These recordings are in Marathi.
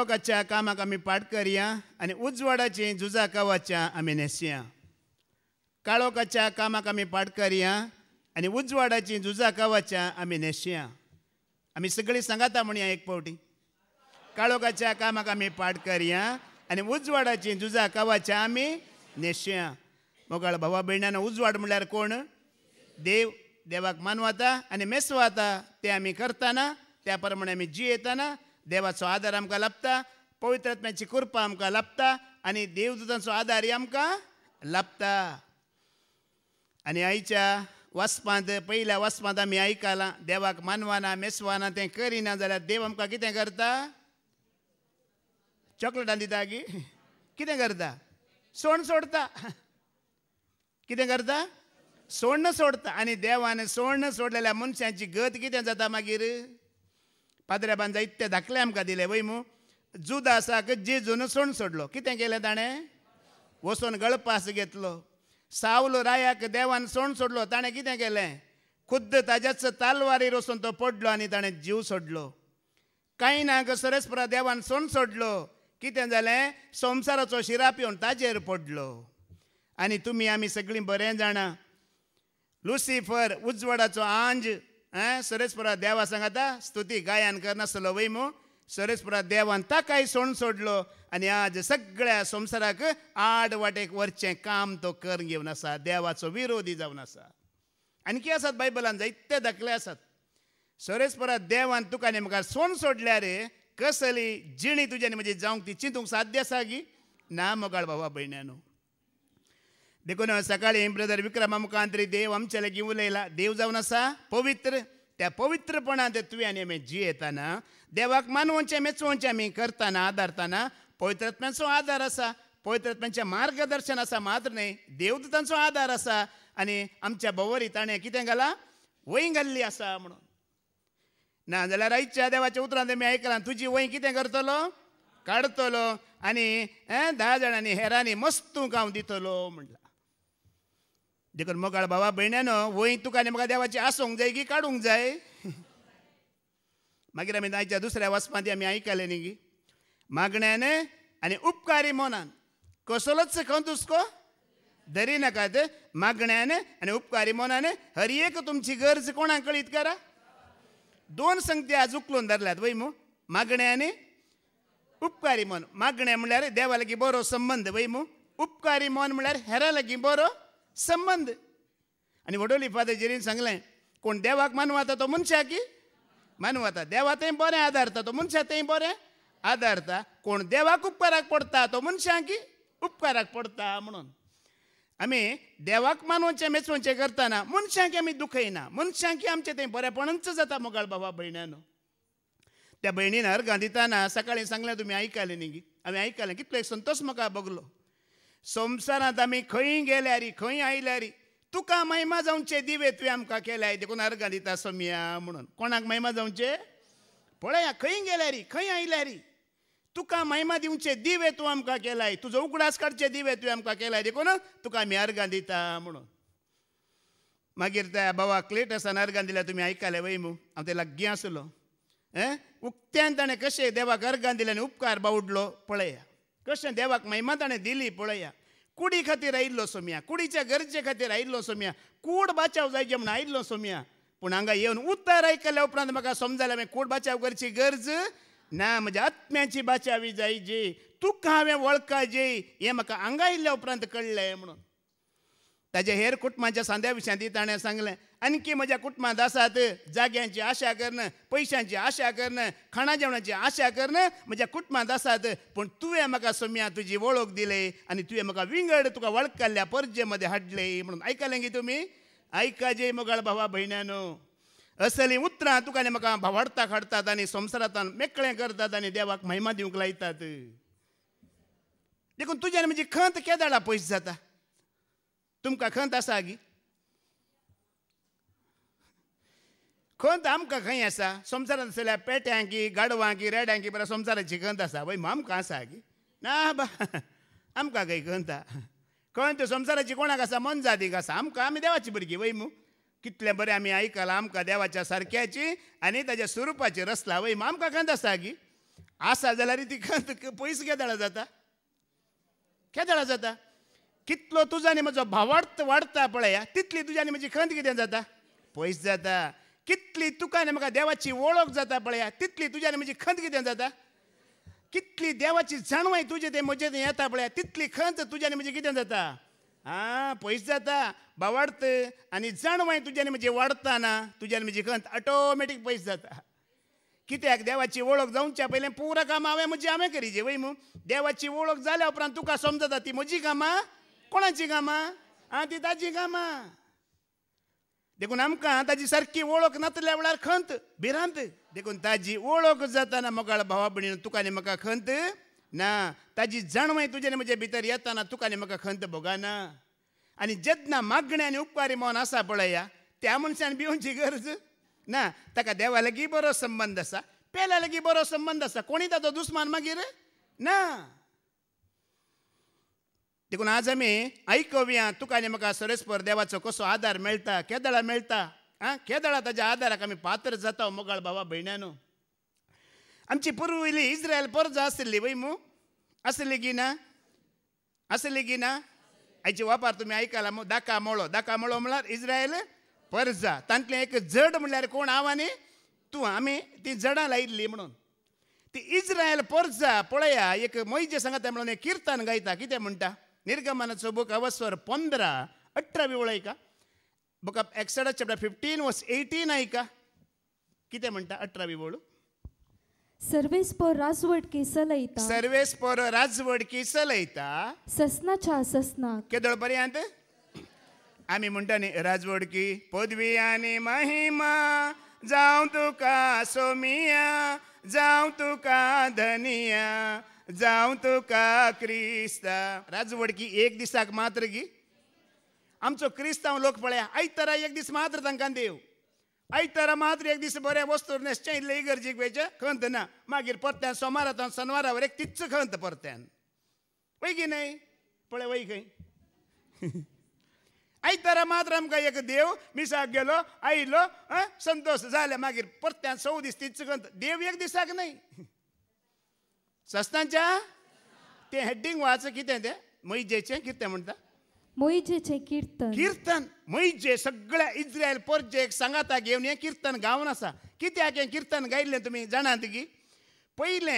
लोकांच्या कामाक आमी पाठ करया आणि उजवाडाची झुजा कवाच्या आमी नेसया काळोखाच्या कामाक आमी पाठ करया आनी उजवाडाची झुजा कवाच्या आम्ही नेसया आम्ही सगळी सांगाता म्हणया एक फावटी काळोखाच्या कामाक आमी पाठ करया आणि उजवाडाची झुजा कवाच्या आम्ही नेसया मोगाळ भावा भयणान उजवाड म्हणल्यार कोण देव देवाक मानवाता आणि मेसवाता ते आम्ही करताना त्याप्रमाणे आम्ही जी येताना देवाचो आदार आमकां लाभता पवित्रात्म्याची कृपा आमकां लाभता आनी देवदुतांचो आदारय आमकां लाभता आनी आईच्या वस्पांत पयल्या वस्पांत आमी आयकलां देवाक मानवाना मेसवाना तें करिना जाल्यार देव आमकां कितें करता चॉकलेटां दिता की कितें करता सोण सोडता कितें करता सोण्ण सोडता आनी देवान सोण्ण सोडलेल्या मनशांची गत कितें जाता मागीर पाद्रेबान जायते धाकले आमकां दिले वय मू जुदासाक आसाक जेजून सोण सोडलो कितें केलें ताणें वचून गळपास घेतलो सावल रायाक देवान सोण सोडलो ताणें कितें केलें खुद्द ताज्याच तालवारीर वचून तो पडलो आनी ताणें जीव सोडलो ग सरस्परा देवान सोण सोडलो कितें जालें संवसाराचो शिरा येवन ताजेर पडलो आनी तुमी आमी सगळीं बरें जाणा लुसिफर उजवाडाचो आंज स्तुती गायन स्तुती गायन करना सलवैमो सरेस्पुर देवांता काय सोडून सोडलो आणि आज सगळ्या संसाराक आड वाटेक वरचे काम तो कर घेवन आसा देवाचो विरोधी जावन आसा आणखी आसात बायबलान जायते दाखले आसात सरेस्पुरा देवान तुका आनी म्हाका सोन सोडल्या रे कसली जिणी तुज्यानी म्हणजे जावंक ती चिंतूंक साध्य आसा गी ना मोगाळ भावा भयण्यानू देखून सकाळी ब्रदर मुखांतरी देव आमच्याला घेऊन येला देव जावन आसा पवित्र त्या पवित्रपणान तुवें आमी येताना देवाक मानवचे मेचवचे आमी करताना आदारताना पवित्रात्म्यांचो आधार असा पवित्रात्म्यांचें मार्गदर्शन असा मात्र न्हय देवदूतांचो आधार असा आणि आमच्या बवरी ताणें कितें घाला वय घाल्ली असा म्हणून ना जाल्यार आयच्या देवाच्या उतरांत आमी आयकलां तुजी वंय कितें करतलो काडतलो आनी धा जाणांनी हेरांनी मस्तू तुमकां दितलो देखून मोगाळ बाबा बहिण्यानं वय तुका म्हाका देवाची आसूंक जाय की काडूंक जाय मागीर आमी आयच्या दुसऱ्या वचपांत आमी आयकले न्ही की मागण्याने आणि उपकारी मोनान कसलोच खंत हुस्को धरी मागण्याने मागण्यान आणि उपकारी मोनान हर एक तुमची गरज कोणाक कळीत करा दोन संगती आज उकलून धरल्यात वय मू मागण्याने उपकारी मोन मागणें म्हणल्यार देवा लागी बरो संबंध वय मू उपकारी मोन म्हणल्यार हेरा लागी बरो संबंध आणि वडोली फादर जेरीन सांगलें कोण देवाक मानवाता तो की मानवाता देवा ते बरें आदारता तो मनशा ते बरें आदारता कोण देवाक उपकाराक पडता तो की उपकाराक पडता म्हणून आमी देवाक मानवचें मेचवणचें करताना मनशांक आमी दुखयना मनशांक आमचें तें बरेपणच जाता मोगाळ बाबा भयणानो त्या भयणीन अर्घां दिताना सकाळीं सांगलें तुमी ऐकाले न्ही आम्ही आयकलें कितलो एक संतोश म्हाका बगलो संवसारांत आमी खंय गेल्यारी खंय आयल्यारी तुका महिमा जावचे दिवे तुवें आमकां केलाय देखून अर्घ दिता सोमिया म्हणून कोणाक महिमा जावचे पळया खंय गेल्यारी खंय आयल्यारी तुका महिमा दिवचे दिवे तूं आमकां केलाय तुजो उगडास काडचे दिवे तुवें आमकां केलाय देखून तुका आमी अर्घां दिता म्हणून मागीर त्या भावाक लेट आसा अर्घां दिल्या तुमी आयकलें वय मू हांव ते लागीं आसलो हें उक्त्यान ताणें कशें देवाक अर्घां दिलें आनी उपकार बावडलो पळया कशें देवाक महिमा ताणें दिली पळया कुडी खातीर आयिल्लो सोम्या कुडीच्या गरजे खातीर आयिल्लो सोम्या कूड बचाव जायचे म्हण आयिल्लो सोम्या पूण हांगा येवन उतर आयकल्या उपरांत म्हाका समजालें हांवें कूड बचाव करची गरज ना म्हज्या आत्म्याची जाय जायची तुका हांवें जे हें म्हाका हांगा आयिल्ल्या उपरांत कळ्ळें म्हणून ताज्या हेर कुटुंबाच्या सांद्या विशयांनी ताणें सांगलें आणखी माझ्या कुटुंबात असात जाग्यांची आशा करणं पैशांची आशा करणं खाणा जेवणाची आशा करणं माझ्या कुटुंबात असात पण तुवें म्हाका सोम्या तुजी वळख दिले आणि तुवें म्हाका विंगड तुका परजे परजेमध्ये हाडले म्हणून ऐकले गे तुम्ही ऐका जे मोगाळ भावा भयणानो असली उतरां ने म्हाका भावडता हाडतात आणि संसारात मेकळें करतात आणि देवाक महिमा दिवंक लायतात देखून तुज्यान म्हजी खंत केदाळा पयस जाता तुमकां खंत आसा गी खंत आमकां खंय आसा संवसारांत पेट्यांकी गाडवांकी रेड्यांकी बरें संवसाराची खंत आसा बाई आमकां आसा की ना बा आमकां खंय खंत खंत संवसाराची कोणाक आसा मनजातीक आसा आमकां आमी देवाची भुरगीं वय मू कितलें बरें आमी आयकलां आमकां देवाच्या सारक्याची आनी ताच्या स्वरुपाची रसला वय आमकां खंत आसा की आसा जाल्यार ती खंत पयस केदळा जाता केदळा जाता कितलो आनी म्हजो भावार्थ वाडटा पळया तितली तुज्यानी म्हजी खंत कितें जाता पयस जाता कितली आनी म्हाका देवाची वळख जाता पळया तितली तुज्यान म्हजी खंत कितें जाता कितली देवाची जाणवाय तुजे ते म्हजे येता पळया तितली खंत तुज्यान म्हजी कितें जाता आं पयस जाता बावाडत आनी जाणवाय तुज्यान म्हजी वाडता ना तुज्यान म्हजी खंत ऑटोमॅटीक पयस जाता कित्याक देवाची वळख जावच्या पयलें पुरा कामां हांवें म्हजी हांवें करीची वय मु देवाची वळख जाल्या उपरांत तुका समजता ती म्हजी कामां कोणाची कामां आं ती ताजी कामां देखून आमकां ताजी सारखी ओळख नातल्या वेळार खंत भिरांत देखून ताजी ओळख जाताना मोगाळ भावा भयण तुका आनी म्हाका खंत ना ताजी जाणवय तुज्यान म्हजे भितर येताना तुका आनी म्हाका खंत भोगाना आनी जेदना मागणें आनी उपकारी मोन आसा पळया त्या मनशान भिवची गरज ना ताका देवा लागीं बरो संबंद आसा पेला लागीं बरो संबंद आसा कोणी ताजो दुस्मान मागीर ना देखून आज आम्ही आयकव्या तुका आनी म्हाका परस देवाचो कसो आधार मेळटा केदळा मेळटा आं केदळा त्याच्या आदाराक आमी पात्र जाता मोगाळ बाबा भयण्यानो आमची पूर्वली इस्रायल परजा असली वै मू आसली की ना आसली की ना हाचे वापर तुम्ही आयकला दाका मोळो दाका मोळो म्हळ्यार इस्रायल परजा तांतले एक जड म्हणल्यार कोण आवाने तू आम्ही ती जडा लायिल्ली म्हणून ती इस्रायल परजा पळया एक मोयजे सांगता म्हणून एक किर्तन गायता कितें म्हणटा ನಿರ್ಗಮನದ book ಅವಸ್ವರ್ ಪೊಂದರ ಅಟ್ರ ವಿವಳೈಕ book of Exodus chapter fifteen verse eighteen ಐಕ कितें म्हणटा अठरा विवळ सर्वेस पोर राजवड की सलयता सर्वेस पोर की सलयता ससना केदळ पर्यंत पदवी आनी महिमा जाऊ तुका सोमिया जाऊ तुका धनिया जावं तुका क्रिस्ता राजवडकी एक दिसाक मात्र गी आमचो क्रिस्तांव लोक पळया आयतारा एक दीस मात्र तांकां देव आयतारा मात्र एक दीस बऱ्या वस्तू नेसचें इल्लें इगर्जीक वेचें खंत ना मागीर परत्यान सोमार शनवारावर एक तिच्च खंत परत्यान वै की न्हय पळय वै खंय आयतारा मात्र आमकां एक देव मिसाक गेलो आयलो संतोष जाले मागीर परत्यान सौ दीस तितच खंत देव एक दिसाक न्हय सस्तांच्या ते हेडिंग व्हायचं कितें ते मैजेचें कितें म्हणटा मोहिजेचे कीर्तन कीर्तन मैजे सगळ्या इज्रायल परजेक सांगाता घेवन हे कीर्तन गावन आसा कित्याक हें कीर्तन गायिल्ले तुमी जाणात की पहिले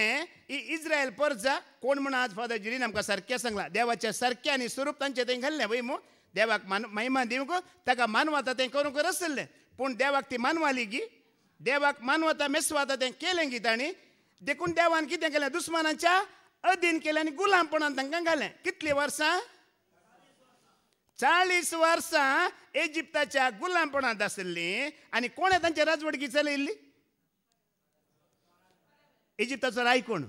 ही इज्रायल परजा कोण म्हण आज फादर जिरीन आमकां सारकें सांगलां देवाच्या सारकें आनी स्वरूप तांचे तें घाल्लें वय मू देवाक मान महिमा दिवंक ताका मानवता तें करूंक रसल्लें पूण देवाक ती मानवाली गी देवाक मानवता मेसवाता तें केलें गी ताणी देखून देवान कितें केलें दुस्मानाच्या अधीन केलें आनी गुलामपणान तांकां घालें कितलीं वर्सां चाळीस वर्सां इजिप्ताच्या गुलामपणांत आशिल्लीं आनी कोणें तांची राजवटकी चलयल्ली इजिप्ताचो राय कोण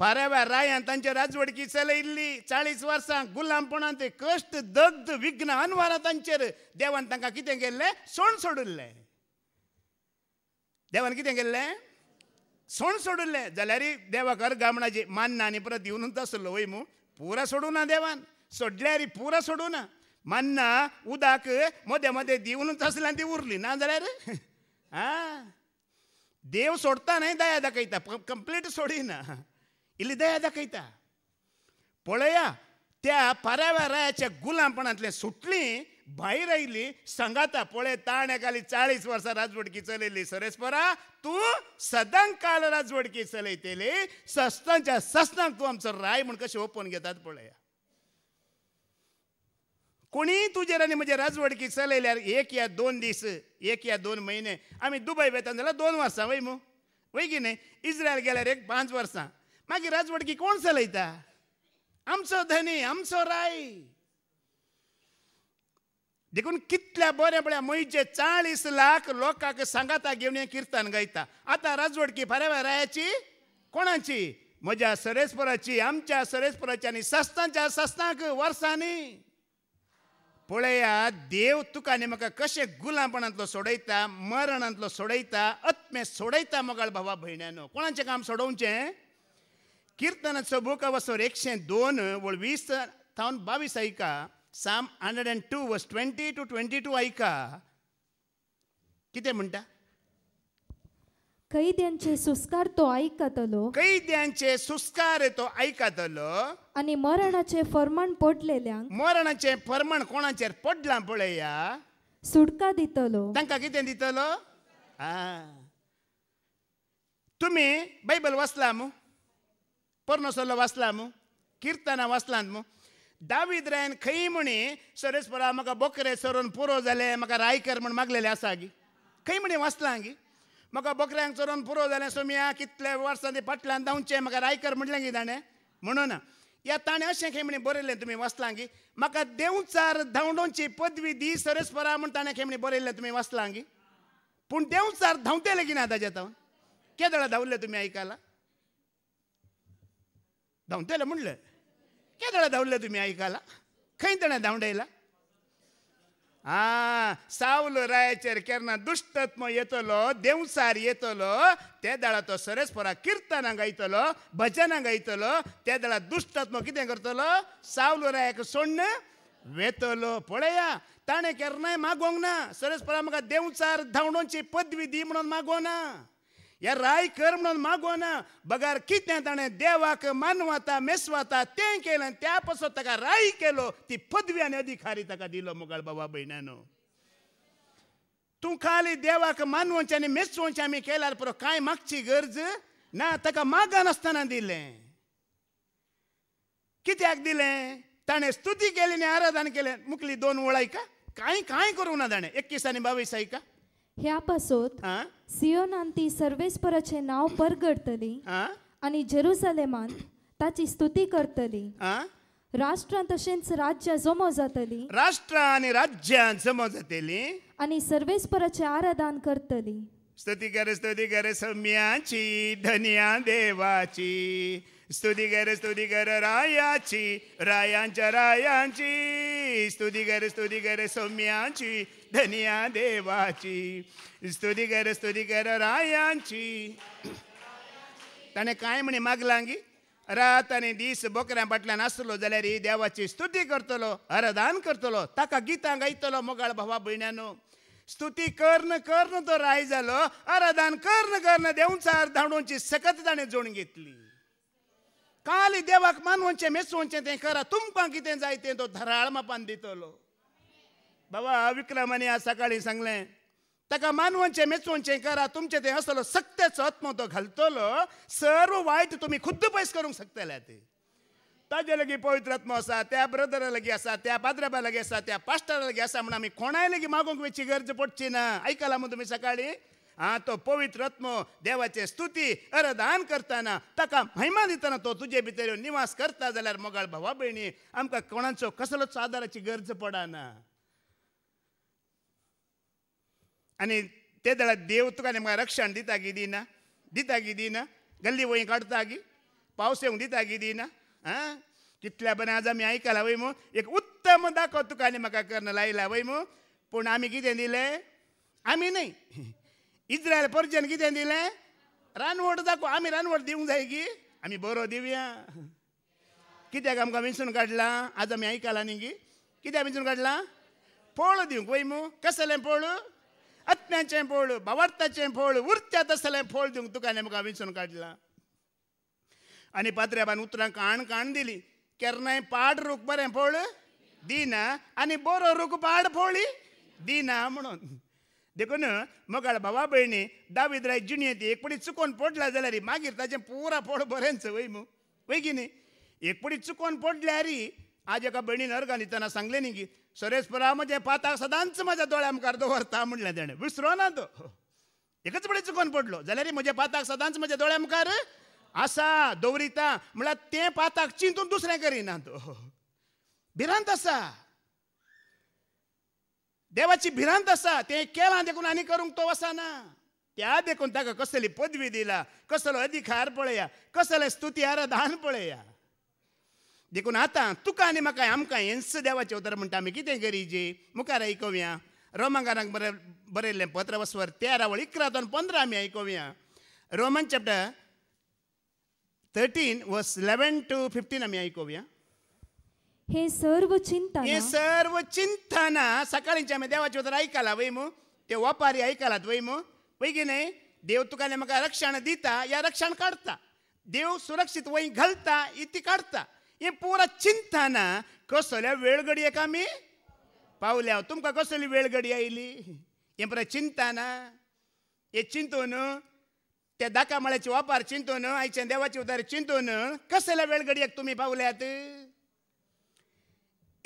फाराव्या रायान तांचे राजवटकी चलयल्ली चाळीस वर्सां गुलामपणांत कष्ट कश्ट दग्ध विघ्न अनवारा तांचेर देवान तांकां कितें केल्लें सोण सोडिल्लें देवान कितें केल्लें सोण सोडले देवा घर गामणाची मान्ना आनी परत येऊन आसलो वय मू पुरा ना देवान रे पुरा ना मान्ना उदक मदें मध्ये दिवनूच आसलें आनी ती उरली ना जाल्यार आ देव सोडता न्हय दया दाखयता कंप्लीट सोडिना इल्ली दया दाखयता पळया त्या पाराव्या गुलामपणांतलें सुटली बाई राहिली संघाता पोळे ताण्याखाली चाळीस वर्सां राजवडकी चलयली सरेस्परा तू सदन काल राजवटकी चलयतली सस्तांच्या सस्तांक तू आमचं राय म्हणून कशें ओपन घेतात पळया कोणी तुझे आनी म्हणजे राजवडकी चलयल्यार एक या दोन दीस एक या दोन महिने आम्ही दुबय वेता जाल्यार दोन वर्सां वय मू वय की न्ही इस्रायल गेल्यार एक पांच वर्सां मागीर राजवडकी कोण चलयता आमचो धनी आमचो राय देखून कितल्या बऱ्या बऱ्या मयचे चाळीस लाख लोकांक सांगाता घेवन हें किर्तन गायता आतां राजवटकी फाऱ्या रायाची कोणाची म्हज्या सरेस्पराची आमच्या सरेस्पराची आनी सस्तांच्या सस्तांक वर्सांनी पळया देव तुका आनी म्हाका कशें गुलामपणांतलो सोडयता मरणांतलो सोडयता अत्मे सोडयता मोगाळ भावा भयण्यानो कोणाचें काम सोडोवचें किर्तनाचो बुक वसोर एकशे दोन वीस थावन बावीस आयका Psalm hundred and two verse twenty two twenty two ऐका कितें म्हणटा कैद्यांचे सुस्कार तो ऐकतलो कैद्यांचे सुस्कार तो ऐकतलो आणि मरणाचे फरमान पडलेल्यांक मरणाचे फरमान कोणाचे पडलां पळया सुटका दितलो तांकां कितें दितलो आ तुम्ही बायबल वाचला मू पर्णसोलो वाचला मू कीर्तना वाचलात मग दावीद्रायन खंय म्हणी सरेस्परा म्हाका बकरे चोरवून पुरो झाले रायकर म्हणून मागलेले आसा गी म्हणी वासलांगी गी म्हाका बोकऱ्यांक चरोवन पुरो झाले कितले कितल्या वर्षांनी पटला म्हाका रायकर रायकर गी ताणें म्हणून या ताणे असे खेमणी बरले तुम्ही वाचलां गी देंवचार धावलोची पदवी दी सरेसपरा म्हणून ताणे खेमणी बरवले तुम्ही वासलांगी गी पण देवचार धांवतेले की ना ताज्या तो केला धावले तुम्ही ऐकाला धावतेले म्हणले त्याला धावलं तुम्ही ऐकायला त्याला धावडायला हा सावलो रायचेर केरना दुष्टत्म येतलो देवसार येतलो त्या दळा तो सरसपरा कीर्तना गायतलो भजनां गायतलो त्या दळा दुष्टत्म कितें करतलो सावलो रायाक सोडण वेतलो पळया ताणें केन्नाय मागोंक ना सरसपुरा म्हाका देंवचार धांवडोवची पदवी दी म्हणून मागोना या राय कर म्हणून मागोना बगार कितें ताणें देवाक मानवाता मेसवाता तें केलें त्या पासून ताका राय केलो ती पदवी आनी अधिकारी ताका दिलो मुगाल बाबा भयणानो तूं खाली देवाक मानवचें आनी मेसवचें आमी केल्यार पुरो कांय मागची गरज ना ताका मागनासतना दिलें कित्याक दिलें ताणें स्तुती केली आनी आराधन केलें मुकली दोन का कांय कांय करूंक ना ताणें एकवीस आनी बावीस आयका ह्या पासोत ती सियोनांती नाव परगडतली आणि जेरुसलेमान ताची स्तुती करतली राष्ट्र तसेच राज्य जमो जातली राष्ट्र आणि राज्य जमो जातली आणि सर्वेस्पराचे आराधन करतली स्तुती करे स्तुती करे सम्याची धन्या देवाची स्तुती कर स्तुती कर रायाची रायांच्या रायांची स्तुती कर स्तुती कर सौम्याची धनिया देवाची स्तुती कर स्तुती कर रायांची ताणे काय म्हणे मागलांगी रात आणि दीस बोकऱ्या बाटल्यान आसलो जाल्यार ही देवाची स्तुती करतलो हरदान करतलो ताका गीतां गायतलो मोगाळ भावा भयण्यानो स्तुती कर्न कर्ण तो राय जालो हरदान कर्न कर्न देवचा धाडूंची सकत ताणें जोड घेतली काल देवाक मानवचे मेसवचे तें करा तुमकां कितें जाय तें तो धराळ मापान दितलो बाबा विक्रमाने आज सकाळी सांगले ताका मानवांचे मेचवांचे करा तुमचे ते असलो सक्तेचो तो घालतलो सर्व वायट तुम्ही खुद्द पैस करूंक शकतले ते ताजे लगी पवित्र आत्मो आसा त्या ब्रदरा लगी आसा त्या पाद्रबा लगी आसा त्या पास्टरा लगी आसा म्हणून आमी कोणाय लगी मागूंक वेची गरज पडची ना ऐकला म्हणून तुम्ही सकाळी हा तो पवित्र आत्मो देवाचे स्तुती अरदान करताना ताका महिमा दिताना तो तुजे भितर निवास करता जाल्यार मोगाळ भावा भयणी आमकां कोणाचो कसलोच आदाराची गरज पडना आणि ते जाणा देव तुका नेमकां रक्षण दिता की दिना दिता की दिना गल्ली वय काडता गी पावस येवंक दिता की दिना आं कितल्या बरें आज आमी आयकलां वय मू एक उत्तम दाखो तुका आनी म्हाका कर्ण लायला वय मू पूण आमी कितें दिलें आमी न्हय इज्रायल परजन कितें दिलें रानवट दाखो आमी रानवट दिवंक जाय की आमी बरो दिवया कित्याक आमकां विंचून काडलां आज आमी आयकलां न्ही गी कित्याक विंचून काडलां पोळ दिवंक वय मू कसलें पोळ आत्म्यांचे फोळ बावार्थाचे फोळ उरत्या तसले फोळ दिवंक तुका नेमक विचून काढला आणि पात्र्याबान उतरां काण काण दिली केरनाय पाड रूख बरें फोळ दिना आणि बरो रूख पाड फोळी दिना म्हणून देखून मगाळ भावा भयणी दावीद राय जिणी ती एक पडी चुकोन पडला जाल्यार मागीर ताचें पुरा पोड बरेंच वय मू वय की न्ही एक पडी चुकोन पडल्यारी आज एका भयणीन अर्गान निताना सांगले न्ही की सरेशपुरा म्हणजे पाताक सदांच म्हज्या दोळ्या मुखार दवरता म्हणलं तेणें विसरो ना तो एकच वेळ चुकोन पडलो जाल्यार म्हज्या पाताक सदांच म्हज्या दोळ्या मुखार आसा दवरिता म्हळ्यार तें पाताक चिंतून दुसरें करिना तो भिरांत आसा देवाची भिरांत आसा तें केलां देखून आनी करूंक तो वसाना त्या देखून ताका कसली पदवी दिला कसलो अधिकार पळया कसलें स्तुती आराधान पळया देखून आतां तुका आनी म्हाका आमकां हेंस देवाचें उतर म्हणटा आमी कितें गरीजे मुखार आयकुया रोमांकारांक बरे बरयल्लें पत्र वस्वर तेरा वळ दोन पंदरा आमी आयकुया Roman chapter thirteen verse eleven to fifteen आमी आयकुया हे सर्व चिंता हे सर्व चिंतना सकाळींचे आमी देवाचे उतर आयकलां वय मू ते वपारी आयकलात वय मू वय की न्हय देव तुका म्हाका रक्षण दिता या रक्षण काडटा देव सुरक्षीत वय घालता इती काडता हे पुरा चिंताना कसल्या वेळगडये का मी पावल्या तुमकां कसली वेळगडी आयली हे पुरा ना हे चिंतून त्या दाका मळ्याचे चिंतून आईच्या देवाची उदार चिंतून कसल्या वेळगडयेक तुम्ही पावल्यात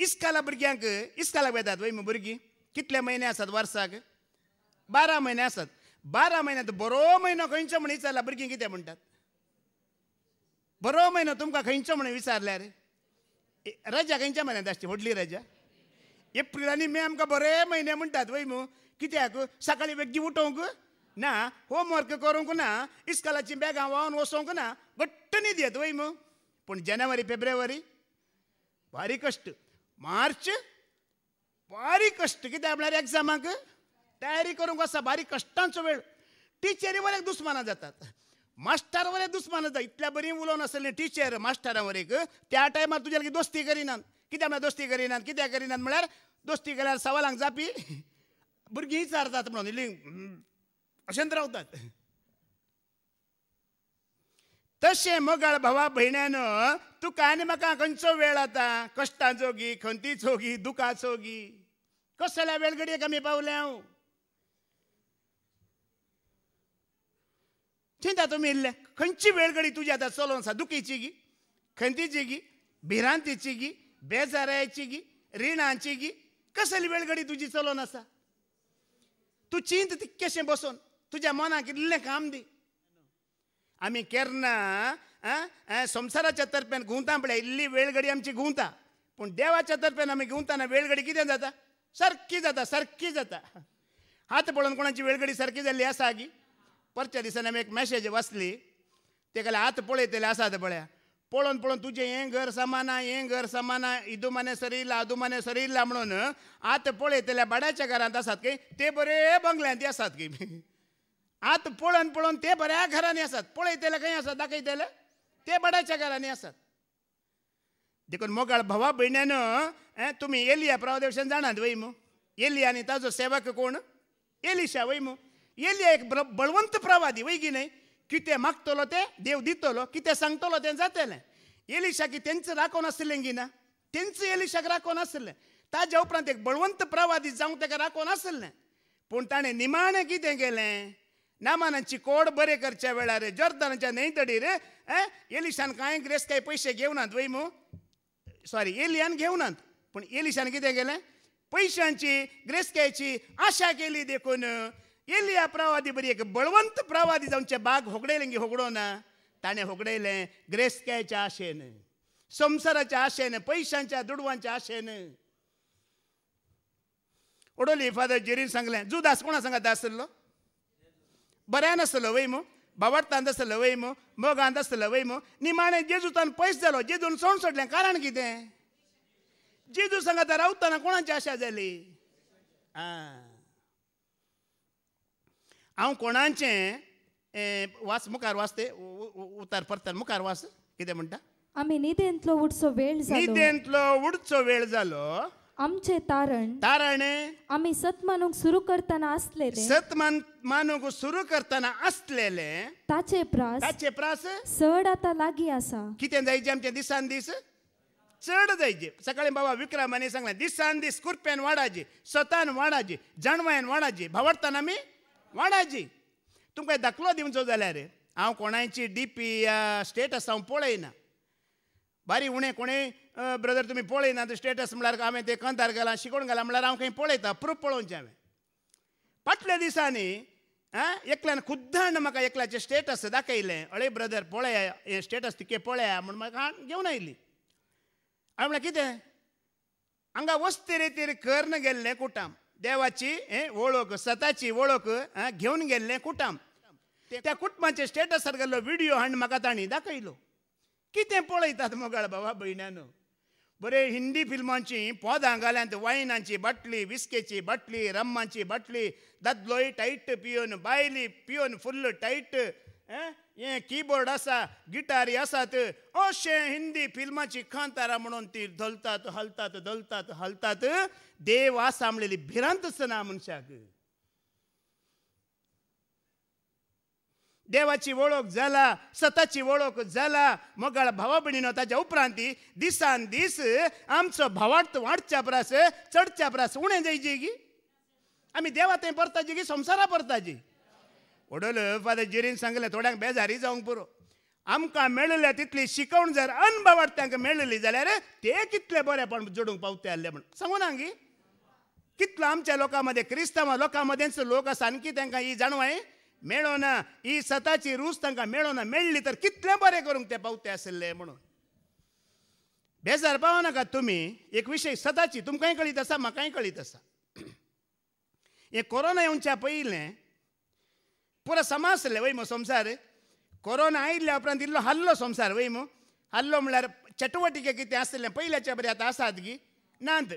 इस्काला भुरग्यांक इस्कालाक वेतात वय भुरगीं कितले महिने आसात वर्साक बारा महिने आसात बारा महिन्यात बरो म्हयनो खंयचो म्हण चला भुरगीं कितें म्हणटात बरो ಮೈನ ತುಮಕ ಖಂಯಚೋ विचारल्या रे रजा खंयच्या म्हयन्यांत आसची व्हडली रजा एप्रिल आनी मे आमकां बरे म्हयने म्हणटात वय मू कित्याक सकाळीं वेगळी उठोवंक ना होमवर्क करूंक ना इस्कॉलाची बॅगां व्हांवन वसोंक ना घट्ट न्हीद येत वय मू पूण जानेवारी फेब्रुवारी भारी कश्ट मार्च बारीक कश्ट कित्याक म्हळ्यार एग्जामाक तयारी करूंक आसा बारीक कश्टांचो वेळ टिचरी बऱ्याक दुस्माना जातात मास्टारवर दुस्मानाचा इतल्या बरी उलोवन आसले टीचर मास्टरावर एक त्या टायमार तुज्या दोस्ती करिनात कित्याक म्हळ्यार दोस्ती करिनात कित्याक करिनात म्हळ्यार दोस्ती केल्यार सवालांक जापी भुरगीं विचारतात म्हणून इल्ली अशेंत रावतात तशें मगाळ भावा भयण्यान तुका आनी म्हाका खंयचो वेळ आतां कश्टांचो गी खंतीचो गी दुखाचो गी कसल्या वेळगडयेक आमी पावल्या हांव थंय तुमी खंची खंयची वेळगडी तुझी आतां चलोवन दुखीची गी खंतीची गी भिरांतीची गी बेजारायची गी रिणांची गी कसली वेळगडी तुजी चलोवन आसा तूं चिंत कशें बसोन तुज्या मनाक इल्लें काम दी आमी केन्ना संवसाराच्या तर्फेन घुंवता म्हळ्यार इल्ली वेळगडी आमची घुंवता पूण देवाच्या तर्फेन आमी घुंवताना वेळगडी कितें जाता सारकी जाता सारकी जाता हात पळोवन कोणाची वेळगडी सारकी जाल्ली आसा गी परच्या दिसांनी एक मेसेज ते तेका हात पळयतले आसात पळया पळोवन पळोवन तुजें हें घर समाना हें घर समाना इदू माने सरिल्ला अदू माने सरिल्ला म्हणून आत पळयतल्या बाड्याच्या घरांत आसात की ते बरे बंगल्यांत आसात की आत पळोवन पळोवन ते बऱ्या घरांनी आसात पळयतले खंय आसात दाखयतले ते बाड्याच्या घरांनी आसात देखून मोगाळ भावा भयण्यानं तुमी एलिया प्रवादेवशान जाणात वय मू एलिया आनी ताजो सेवक कोण एलिशा वय मू येली एक बळवंत प्रवादी वय की न्हय कितें मागतलो तें देव दितलो कितें सांगतलो तें येलिशा की तेंचं राखोन आसलें की ना तेंचं एलिशाक राखोन आसलें ताज्या उपरांत एक बळवंत प्रवादी जावंक ताका राखोन आसलें पूण ताणें निमाणें कितें केलें नामानांची कोड बरे करच्या वेळार जॉर्दनाच्या न्हयतडीर एलिशान कांय ग्रेस काय पयशे घेवनात वय मू सॉरी एलियान घेवनात पूण एलिशान कितें केलें पैशांची ग्रेस्कायची आशा केली देखून ಎಲ್ಲಿ ಆ ಪ್ರವಾದಿ एक ಬಳುವಂತ ಪ್ರವಾದಿ ದೌಂಚೆ बाग ಹೊಗಡೇಲಂಗಿ ಹೊಗಡೋಣ ತಾನೇ ಹೊಗಡೇಲೆ ಗ್ರೇಸ್ ಕ್ಯಾಯच्या आशेने संसाराच्या आशेने पैशांच्या दुडवांच्या आशेने ओडोली फादर जिरीन सांगलें जुदास कोणा सांगात आसलो बऱ्यान आसलो वै मो बावडतान आसलो वै मो मोगांत आसलो वै मो निमाणें जेजूतान पैस जालो जेजून सोण सोडलें कारण कितें जेजू सांगात रावतना कोणाची आशा जाली आं हांव कोणाचें वास मुखार वाचते उतार परतार मुखार वाच कितें म्हणटा आमी निदेंतलो उडचो वेळ जालो निदेंतलो उडचो वेळ जालो आमचे तारण तारण आमी सत मानूक सुरू करताना असलेले मान मानूक सुरू करताना असलेले ताचे प्रास ताचे प्रास चड आता लागी आसा कितें जायचे आमचे दिसान दीस चड जायचे सकाळी बाबा विक्रमाने सांगले दिसान दीस कुरप्यान वाडाजी सतान वाडाचे जाणवायन वाडाचे भावडतान आमी वाडाजी तुमकां दाखलो दिवचो जाल्यार हांव कोणाची डी पी स्टेटस हांव पळयना बारी उणें कोणें ब्रदर तुमी पळयना स्टेटस म्हळ्यार हांवें ते कंतार घालां शिकोवन घालां म्हळ्यार हांव खंय पळयता प्रूफ पळोवचें हांवें फाटल्या दिसांनी आं एकल्यान खुद्दाण म्हाका एकल्याचें स्टेटस दाखयलें अळे ब्रदर पळया हें स्टेटस तिके पळया म्हूण म्हाका घेवन आयली हांवें म्हळ्यार कितें हांगा वस्त रेतीर कर्न गेल्लें कुटाम देवाची ओळख स्वतःची ओळख घेऊन गेल्ले कुटाम त्या कुटुंबाचे स्टेटसार गेल्लो व्हिडिओ हाण म्हाका ताणी दाखयलो कितें पळयतात मोगाळ बाबा भयणानो बरे हिंदी फिल्मांची पोदां घाल्यांत वायनांची बाटली विस्केची बाटली रम्माची बाटली दादलोय टाईट पियोन बायली पियोन फुल्ल टाईट हे कीबोर्ड आसा गिटारी आसात अशे हिंदी फिल्माची खांतारा म्हणून ती धलतात हलतात धोलतात हलतात ದೇವ भिरांत सना मनशाक देवाची वळख जाला सताची वळख जाला मोगाळ भावा भयणीनो ताच्या उपरांत दिसान दीस आमचो भावार्थ वाडच्या परस चडच्या परस उणे जायची गी आम्ही देवा थंय परताची गी संवसारा परताची ओडोल फादर जेरीन सांगले थोड्यांक बेजारी जावंक पुरो आमकां मेळल्या तितली शिकवण जर अनभवार्थ्यांक मेळली जाल्यार ते कितले बरेपण पण जोडूंक पावते आहले म्हण सांगू ना गी कितलो आमच्या लोकांमध्ये क्रिस्तांव लोकां लोक लोक सामकी तांकां ही जाणवाय मेळोना ही सताची रूस तांकां मेळोना ना मेळ्ळी तर कितले बरे करूंक ते पावते आसले म्हणून बेजार पावनाका नका तुमी एक विशय सदाची तुमकांय कळीत आसा म्हाकाय कळीत आसा हे कोरोना येवच्या पयलें पुरो समाज आसले वयमो संसार कोरोना आयिल्ल्या उपरांत इल्लो हल्लो संसार वयमो हल्लो म्हळ्यार चटवटीके कितें आसलें पयल्याच्या बरें आतां आसात गी नांत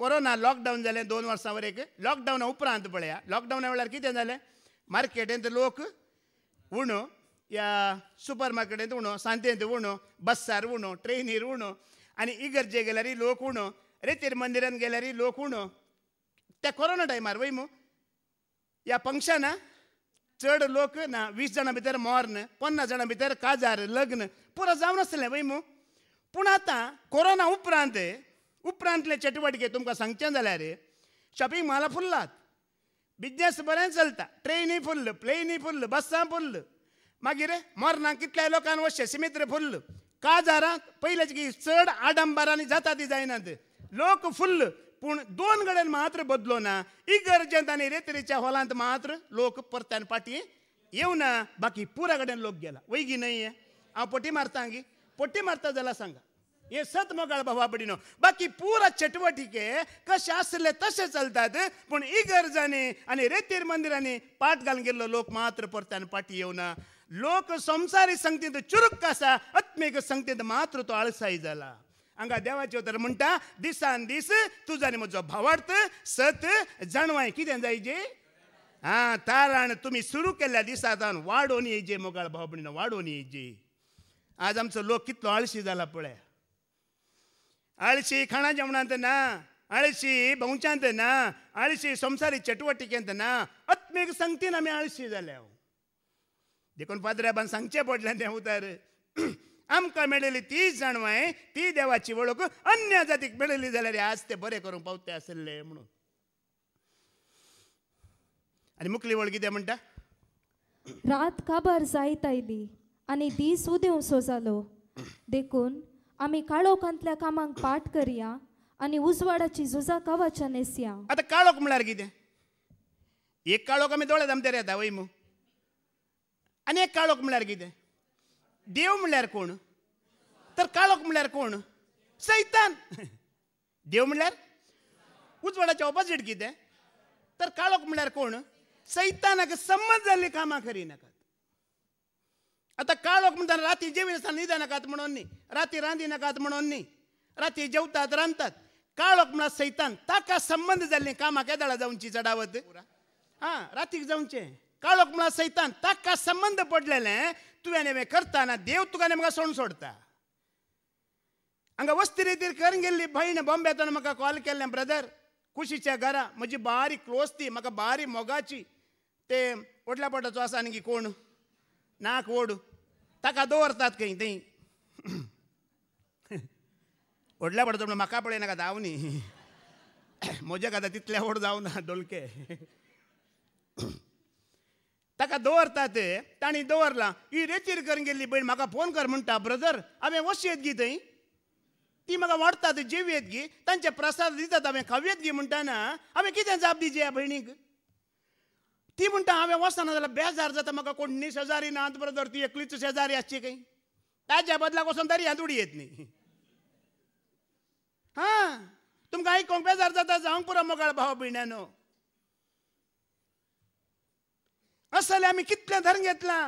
कोरोना लॉकडावन जालें दोन वर्सां एक लॉकडावना उपरांत पळया लॉकडावना वेळार कितें जालें मार्केटेंत लोक उणो या सुपर मार्केटेंत उणो सांतेंत उणो बसार उणो ट्रेनीर उणो आनी इगर्जे लोक उणो रेतीर मंदिरान गेल्यारूय लोक उणो त्या कोरोना टायमार वय मू ह्या फंक्शनां चड लोक ना वीस जाणां भितर मोर्न पन्नास जाणां भितर काजार लग्न पुरो जावन आसलें वय मू पूण आतां कोरोना उपरांत उपरांतले चटवटके तुमकां सांगचें जाल्यार शॉपिंग मॉला फुल्लात बिजनेस बरें चलता ट्रेनी फुल्ल प्लेनी फुल्ल बसां फुल्ल मागीर मरना कितल्या लोकांक वशे सिमित्र फुल्ल काजारां पयलेच की चड आडंबरांनी जाता ती जायनात लोक फुल्ल पूण दोन कडेन मात्र बदलो ना इगर्जेंत आनी रेतरेच्या हॉलांत मात्र लोक परत्यान पाटी येवना बाकी पुरा कडेन लोक गेला वैगी न्हय हांव पोटी मारता गी पोटी मारता जाल्यार सांगा हे सत मोगाळ भावा बाकी पुरा चटवटिके कशे असले तसे चलतात पण इगर्जांनी आणि रेतीर मंदिरांनी पाठ घालून गेलो लोक मात्र परत्यान पाटी येवना लोक संसारी संगतींत चुरुक कसा आत्मिक संगतींत मात्र तो आळसाय झाला हांगा देवाचे तर म्हणटा दिसान दीस तुझा म्हजो भावार्थ सत जाणवाय कितें जायचे हा तारण तुम्ही सुरू केल्या दिसा वाडोवन येजे मोगाळ भाव भयण येजे आज आमचो लोक कितलो आळशी झाला पळय आळशी खाणा ಜಮಣ ना आळशी ಬಹುಂಚ ना आळशी ಸಂಸಾರಿ ಚಟುವಟಿಕೆ ना ಆತ್ಮೀಗ ಸಂಗತಿ ನಮಗೆ ಅಳಿಸಿ जाले हांव देखून पाद्र्या बान सांगचे पडलें तें उतार आमकां मेळिल्ली ती जाणवाय ती देवाची वळख अन्य जातीक मेळिल्ली जाल्यार आज ते बरें करूंक पावते आसले म्हणून आनी मुकली वळ कितें म्हणटा रात काबार जायत आयली आनी दीस उदेव सो जालो देखून आम्ही काळोखांतल्या कामांक पाठ करया आणि उजवाडाची झुजा कवच नेसया आता काळोख म्हळ्यार किती एक काळोख आम्ही दोळे जमतेर येता वय आणि एक काळोख म्हळ्यार किती देव म्हळ्यार कोण तर काळोख म्हळ्यार कोण सैतान देव म्हळ्यार उजवाडाचें ऑपोजीट किती तर काळोख म्हळ्यार कोण सैतानाक संमत जाल्ली कामां करिनाका आता काळ लोक म्हणतात राती असताना निदा नकात म्हणून न्ही राती रांदी नाकात म्हणून न्ही राती जेवतात रांदतात काळ म्हणा सैतान ताका संबंध जाल्ले कामा केदाळा जावची चडावत हा रातीक जाऊनचे काळ लोक म्हणा सैतान ताका संबंध पडलेले तुवें करताना देव तुका नेमका सोडून सोडता हांगा वस्ती रेतीर करून गेल्ली भयण बॉम्बेतून म्हाका कॉल केल्ले ब्रदर कुशीच्या घरा म्हजी बारीक क्लोज ती म्हाका बारी मोगाची ते ओटल्या पोटाचो आसा आनी कोण नाक ओड ताका व्हरतात खंय ते व्हडल्या पडतो म्हणून म्हाका पळयनाका धांव न्ही म्हजेक का तितल्या व्हड जावं ना डोलके ताका दवरता ते ताणी दवरला ही रेचीर करून गेल्ली बहीण म्हाका फोन कर म्हणटा ब्रदर हांवें वशेत गी थंय ती म्हाका वाटतात जेवयेत गी तांचे प्रसाद दितात आम्ही खावयेत गी म्हणटाना आम्ही कितें जाप दिजे ह्या भयणीक ती म्हणटा हांवें वचना जाल्यार बेजार जाता म्हाका कोण न्ही शेजारी ना बरोबर ती एकलीच शेजारी आसची काय ताज्या बदलाक तरी दर्यांत उडी येत न्ही हां तुमकां आयकोंक बेजार जाता जावंक पुरो मोगाळ भाव भिण्यानो असले आमी कितलें धरून घेतलां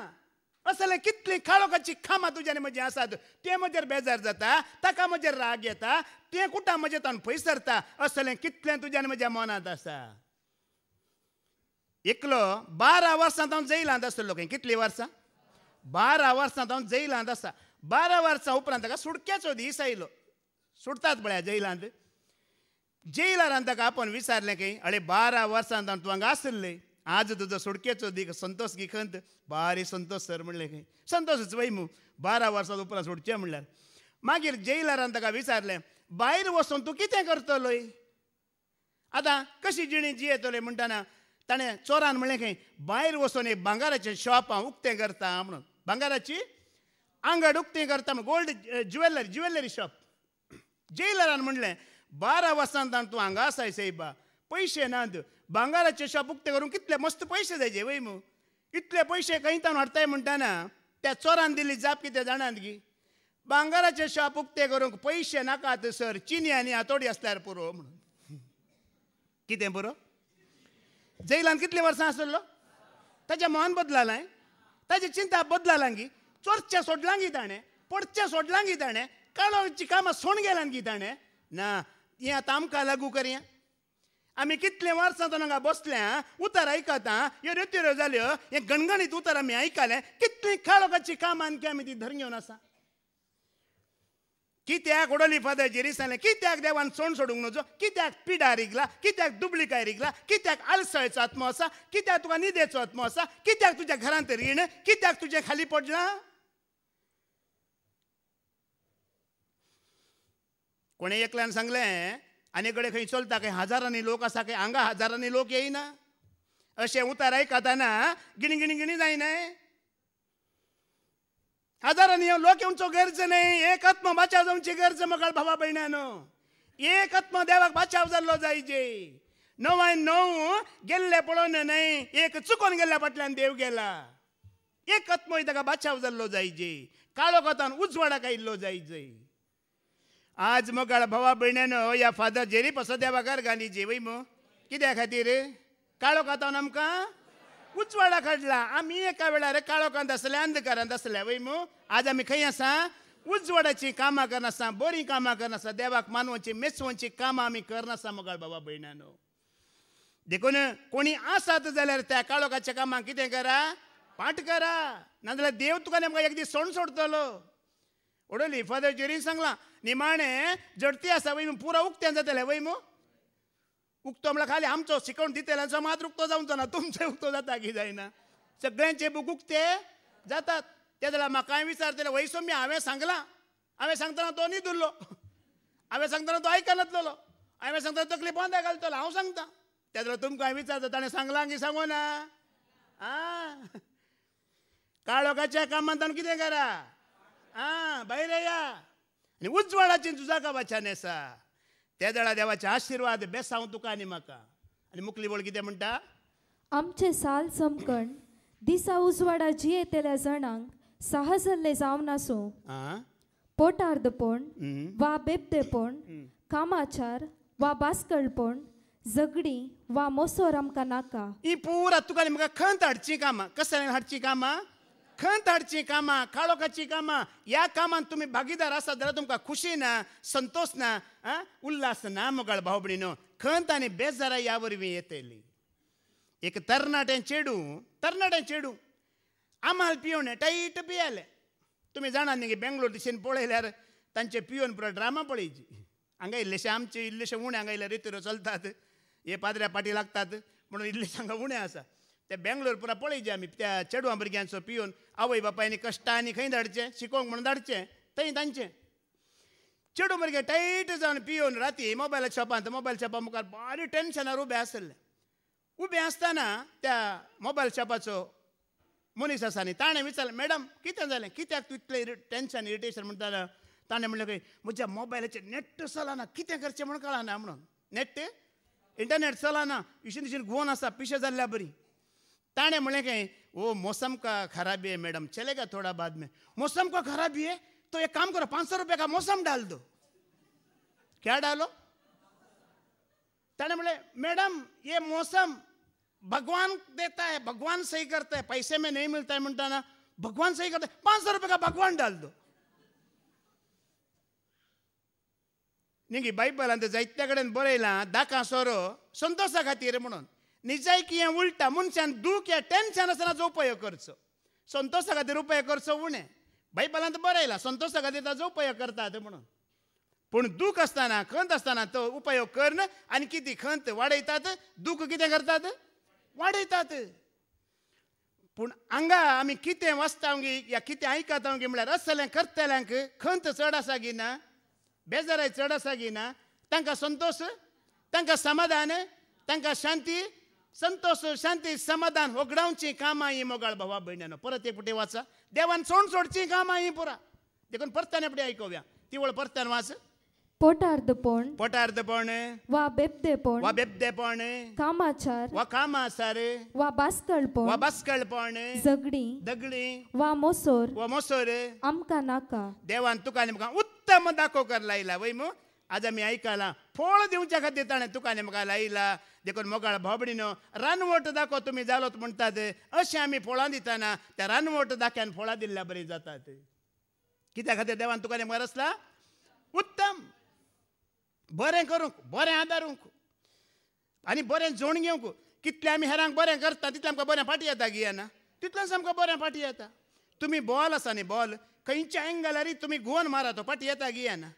असले कितलीं काळोखाची खामा तुज्यानी म्हजी आसात ते म्हजेर बेजार जाता ताका म्हजेर राग येता ते कुटां म्हजे तान पयसरता असले असलें कितलें तुज्यान म्हज्या मनांत आसा एकलो बारा वर्सां जावन जैल हात आसतलो लोकांक कितली वर्सां बारा वर्सां जावन जैल हात आसा बारा वर्सां उपरांत ताका सुटकेचो दीस आयलो सुटतात पळया जैलांत जैलारान ताका आपण विचारलें की अरे बारा वर्सां जावन तूं हांगा आसले आज तुजो सुटकेचो दीस संतोष गिखंत बारी संतोष सर म्हणलें खंय संतोषच वय मू बारा वर्सां उपरांत सुटचें म्हणल्यार मागीर जैलारान ताका विचारलें भायर वचून तूं कितें करतलोय आतां कशी जिणी जियेतले म्हणटना ताणें चोरान म्हणलें खंय भायर वचून एक भांगाराचें शॉप हांव उक्तें करता म्हणून भांगाराची आंगड उक्तें करता म्हणून गोल्ड ज्वेलरी ज्वेलरी शॉप जेलरान म्हणलें बारा वर्सांतान तूं हांगा आसाय सैबा पयशे नात भांगाराचें शॉप उक्तें करूंक कितले मस्त पयशे जायचे वय मू इतले पयशे ताण हाडटाय म्हणटाना त्या चोरान दिल्ली जाप कितें जाणात गी भांगाराचें शॉप उक्तें करूंक पयशे नाकात सर चिनी आनी हातोडी आसल्यार पुरो म्हणून कितें बरो जैलान कितलीं वर्सां आसलो ताच्या मन बदलालाय ताची चिंता गी चोरचें सोडलांगी ताणें पडचें सोडलांगी ताणें काळोची कामां सोड गी ताणें ना हें आतां आमकां लागू करया आमी कितले वर्सां तर हांगा बसल्या उतर आयकता ह्यो रेत्यो जाल्यो हें गणगणीत उतर आमी आयकलें कितलीं काळोखाची कामां आनी आमी ती धरून घेवन आसा कित्याक उडली फादर जेरिसाले कित्याक देवान सोंड सोडूंक नजो कित्याक पिडा रिगला कित्याक डुब्लिकाय रिगला कित्याक आलसळेचो आत्मो आसा कित्याक तुका निदेचो आत्मो आसा कित्याक तुज्या घरांत रीण कित्याक तुजें खाली पडना कोणी एकल्यान सांगलें आनी कडेन खंय चलता खंय हजारांनी लोक आसा खंय हांगा हजारांनी लोक येयना अशें उतार आयकताना गिणी गिणी गिणी जायनाय हजारांनी लोक येऊनचं गरज नाही एक आत्म जाऊनची गरज मग भावा भयणानं एक आत्म देवाक बाचाव जाल्लो जायचे नवाय नऊ गेल्ले पळोवन नाही एक चुकोन गेल्ल्या फाटल्यान देव गेला एक आत्मय ताका बचाव जाल्लो जायचे काळो कोतान उजवाडाक आयिल्लो जायचे आज मग भावा भयणानं या फादर जेरी पसो देवाकार घाली जेवय मग कित्या खातीर काळो कोतान आमकां उजवाडा काढला आम्ही एका वेळार काळो कांदा असले अंधकारांत असले वै आज आम्ही खंय आसा उजवाडाची कामां करनासतना बोरी कामां करनासतना देवाक मानवची मेसवांची कामां आम्ही करनासा मोगाळ बाबा भयणानो देखून कोणी आसात जाल्यार त्या काळोखाच्या कामांक कितें करा पाठ करा नाजाल्यार देव तुका नेमका एक दीस सोण सोडतलो ओडली फादर जेरी सांगला निमाणे जडती आसा वैम पुरा उक्तें जातलें उक्तो म्हणलं खाली आमचं शिकवण दितेला समाज उक्तो जावचो ना तुमचं उक्तो जाता की जायना सगळ्यांचे बुक उक्ते जातात ते जाल्यार म्हाका हांवें विचारतले मी हांवें सांगला हांवें सांगताना तो न्हीद उरलो हांवें सांगताना तो आयकनातलो हांवें सांगतना तकली बोंदा घालतलो हांव सांगता ते जाल्यार काय विचारतो त्याने ताणें की सांगो ना आं काळोखाच्या कामान ताणें कितें करा आं भायर या आनी उजवाडाची का काबाच्या नेसा तेदळा देवाचे आशीर्वाद बेसाव तुका आनी म्हाका आनी मुकली बोल कितें म्हणटा आमचे साल समकण दिसा जी येतेल्या जणांक जाणांक जाल्ले जावं नासूं पोटार वा बेबदेपण कामाचार वा बास्कळपण झगडी वा मोसोर आमकां नाका ही पुरा तुका म्हाका खंत हाडची कामां कसलें हाडची कामां खंत हाडची कामां काळोखाची कामा या कामात तुम्ही भागीदार असा जाल्यार तुमकां खुशी ना संतोष ना आं उल्हास ना मुगाळ भाऊबणीनो खंत आणि बेजारा ह्या वरवीं एक तरणाट्यां चेडू तरणाट्यां चेडू आम्हाला पियोने टाईट पियाले तुम्ही जाणा न्ही बेंगलोर दिशेन पळयल्यार तांचे पियोन पुरा ड्रामा पळयची हांगा इल्लेशे आमचे इल्लेशे उणे हांगा इल्ले रितीरो चलतात हे पाद्र्या पाटी लागतात म्हणून इल्लेशे हांगा उणे आसा ते बेंगलोर पुरा पळयचे आमी त्या चेडवां भुरग्यांचो पिऊन आवय बापायनी कश्टांनी खंय धाडचें शिकोवंक म्हणून धाडचे थंय तांचें चेडू भुरगे टायट जावन पियोन राती मोबायल शॉपांत मोबायल शॉपा मुखार बरें टेन्शनार उबे आसले उबे आसतना त्या मोबायल शॉपाचो मनीस आसा न्ही ताणें विचारलें मॅडम कितें जालें कित्याक तूं इतलें टेन्शन इरिटेशन म्हणटा ताणें म्हणलें की म्हज्या मोबायलाचेर नेट चलना कितें करचें म्हूण कळना म्हणून नेट इंटरनेट चलना इशेन इशेन घुंवोन आसा पिशें जाल्ल्या बरी ताने मले कहीं वो मौसम का खराबी है मैडम चलेगा थोड़ा बाद में मौसम का खराबी है तो एक काम करो पांच सौ रुपये का मौसम डाल दो क्या डालो ताने बोले मैडम ये मौसम भगवान देता है भगवान सही करता है पैसे में नहीं मिलता है मुंटाना भगवान सही करता है पांच सौ रुपये का भगवान डाल दो ನಿಂಗೆ ಬೈಬಲ್ ಅಂತ ಜೈತ್ಯಗಡೆ ಬರೈಲ ದಾಖ ಸೋರು ಸಂತೋಷ ಖಾತೀರಿ म्हणून నిజాయికి उलटा మున్సాన్ దూక్యా या అసలు ఉపయోగ जो उपयोग करचो उणें बायबलांत बरयला संतोशा खातीर ताजो उपयोग करतात म्हणून पूण दूख आसतना खंत आसतना तो उपयोग करन आनी कितें खंत वाडयतात दूख कितें करतात वाडयतात पूण हांगा आमी कितें वाचता गी या कितें आयकता गी म्हळ्यार असलें करतल्यांक खंत चड आसा गी ना बेजाराय चड आसा ना तांकां संतोष तांकां समाधान तांकां शांती संतोष शांती समाधान होगडावची कामा ही मोगाळ भावा भयण्यानं परत एक फुटे वाचा देवान सोण सोडची कामा ही पुरा देखून परत्याने फुटे ऐकूया ती वळ परत्यान वाच पोटार्दपण पोटार्दपण वा बेबदेपण वा बेबदेपण कामाचार वा कामाचार वा बास्कळपण वा बास्कळपण झगडी दगडी वा मोसोर वा मोसोर आमका नाका देवान तुका नेमका उत्तम दाखो कर लायला वै आज आम्ही ऐकाला फोळ दिवच्या खातीर ताणें तुका नेमका लायला देखून मोगाळ भोबडीनो रानवट दाखव तुम्ही जालोत म्हणटात अशें आमी फळां दिताना त्या रानवट दाख्यान फळां दिल्ल्या बरीं जातात कित्या खातीर देवान तुका मरसला उत्तम बरें करूंक बरें आदारूंक आनी बरें जोण घेवंक कितलें आमी हेरांक बरें करता तितलें आमकां बरें फाटी येता गियेना तितलेंच आमकां बरें फाटी येता तुम्ही बॉल आसा न्ही बॉल खंयच्या एंगलारी तुम्ही गोवन मारा तो फाटी येता गियेना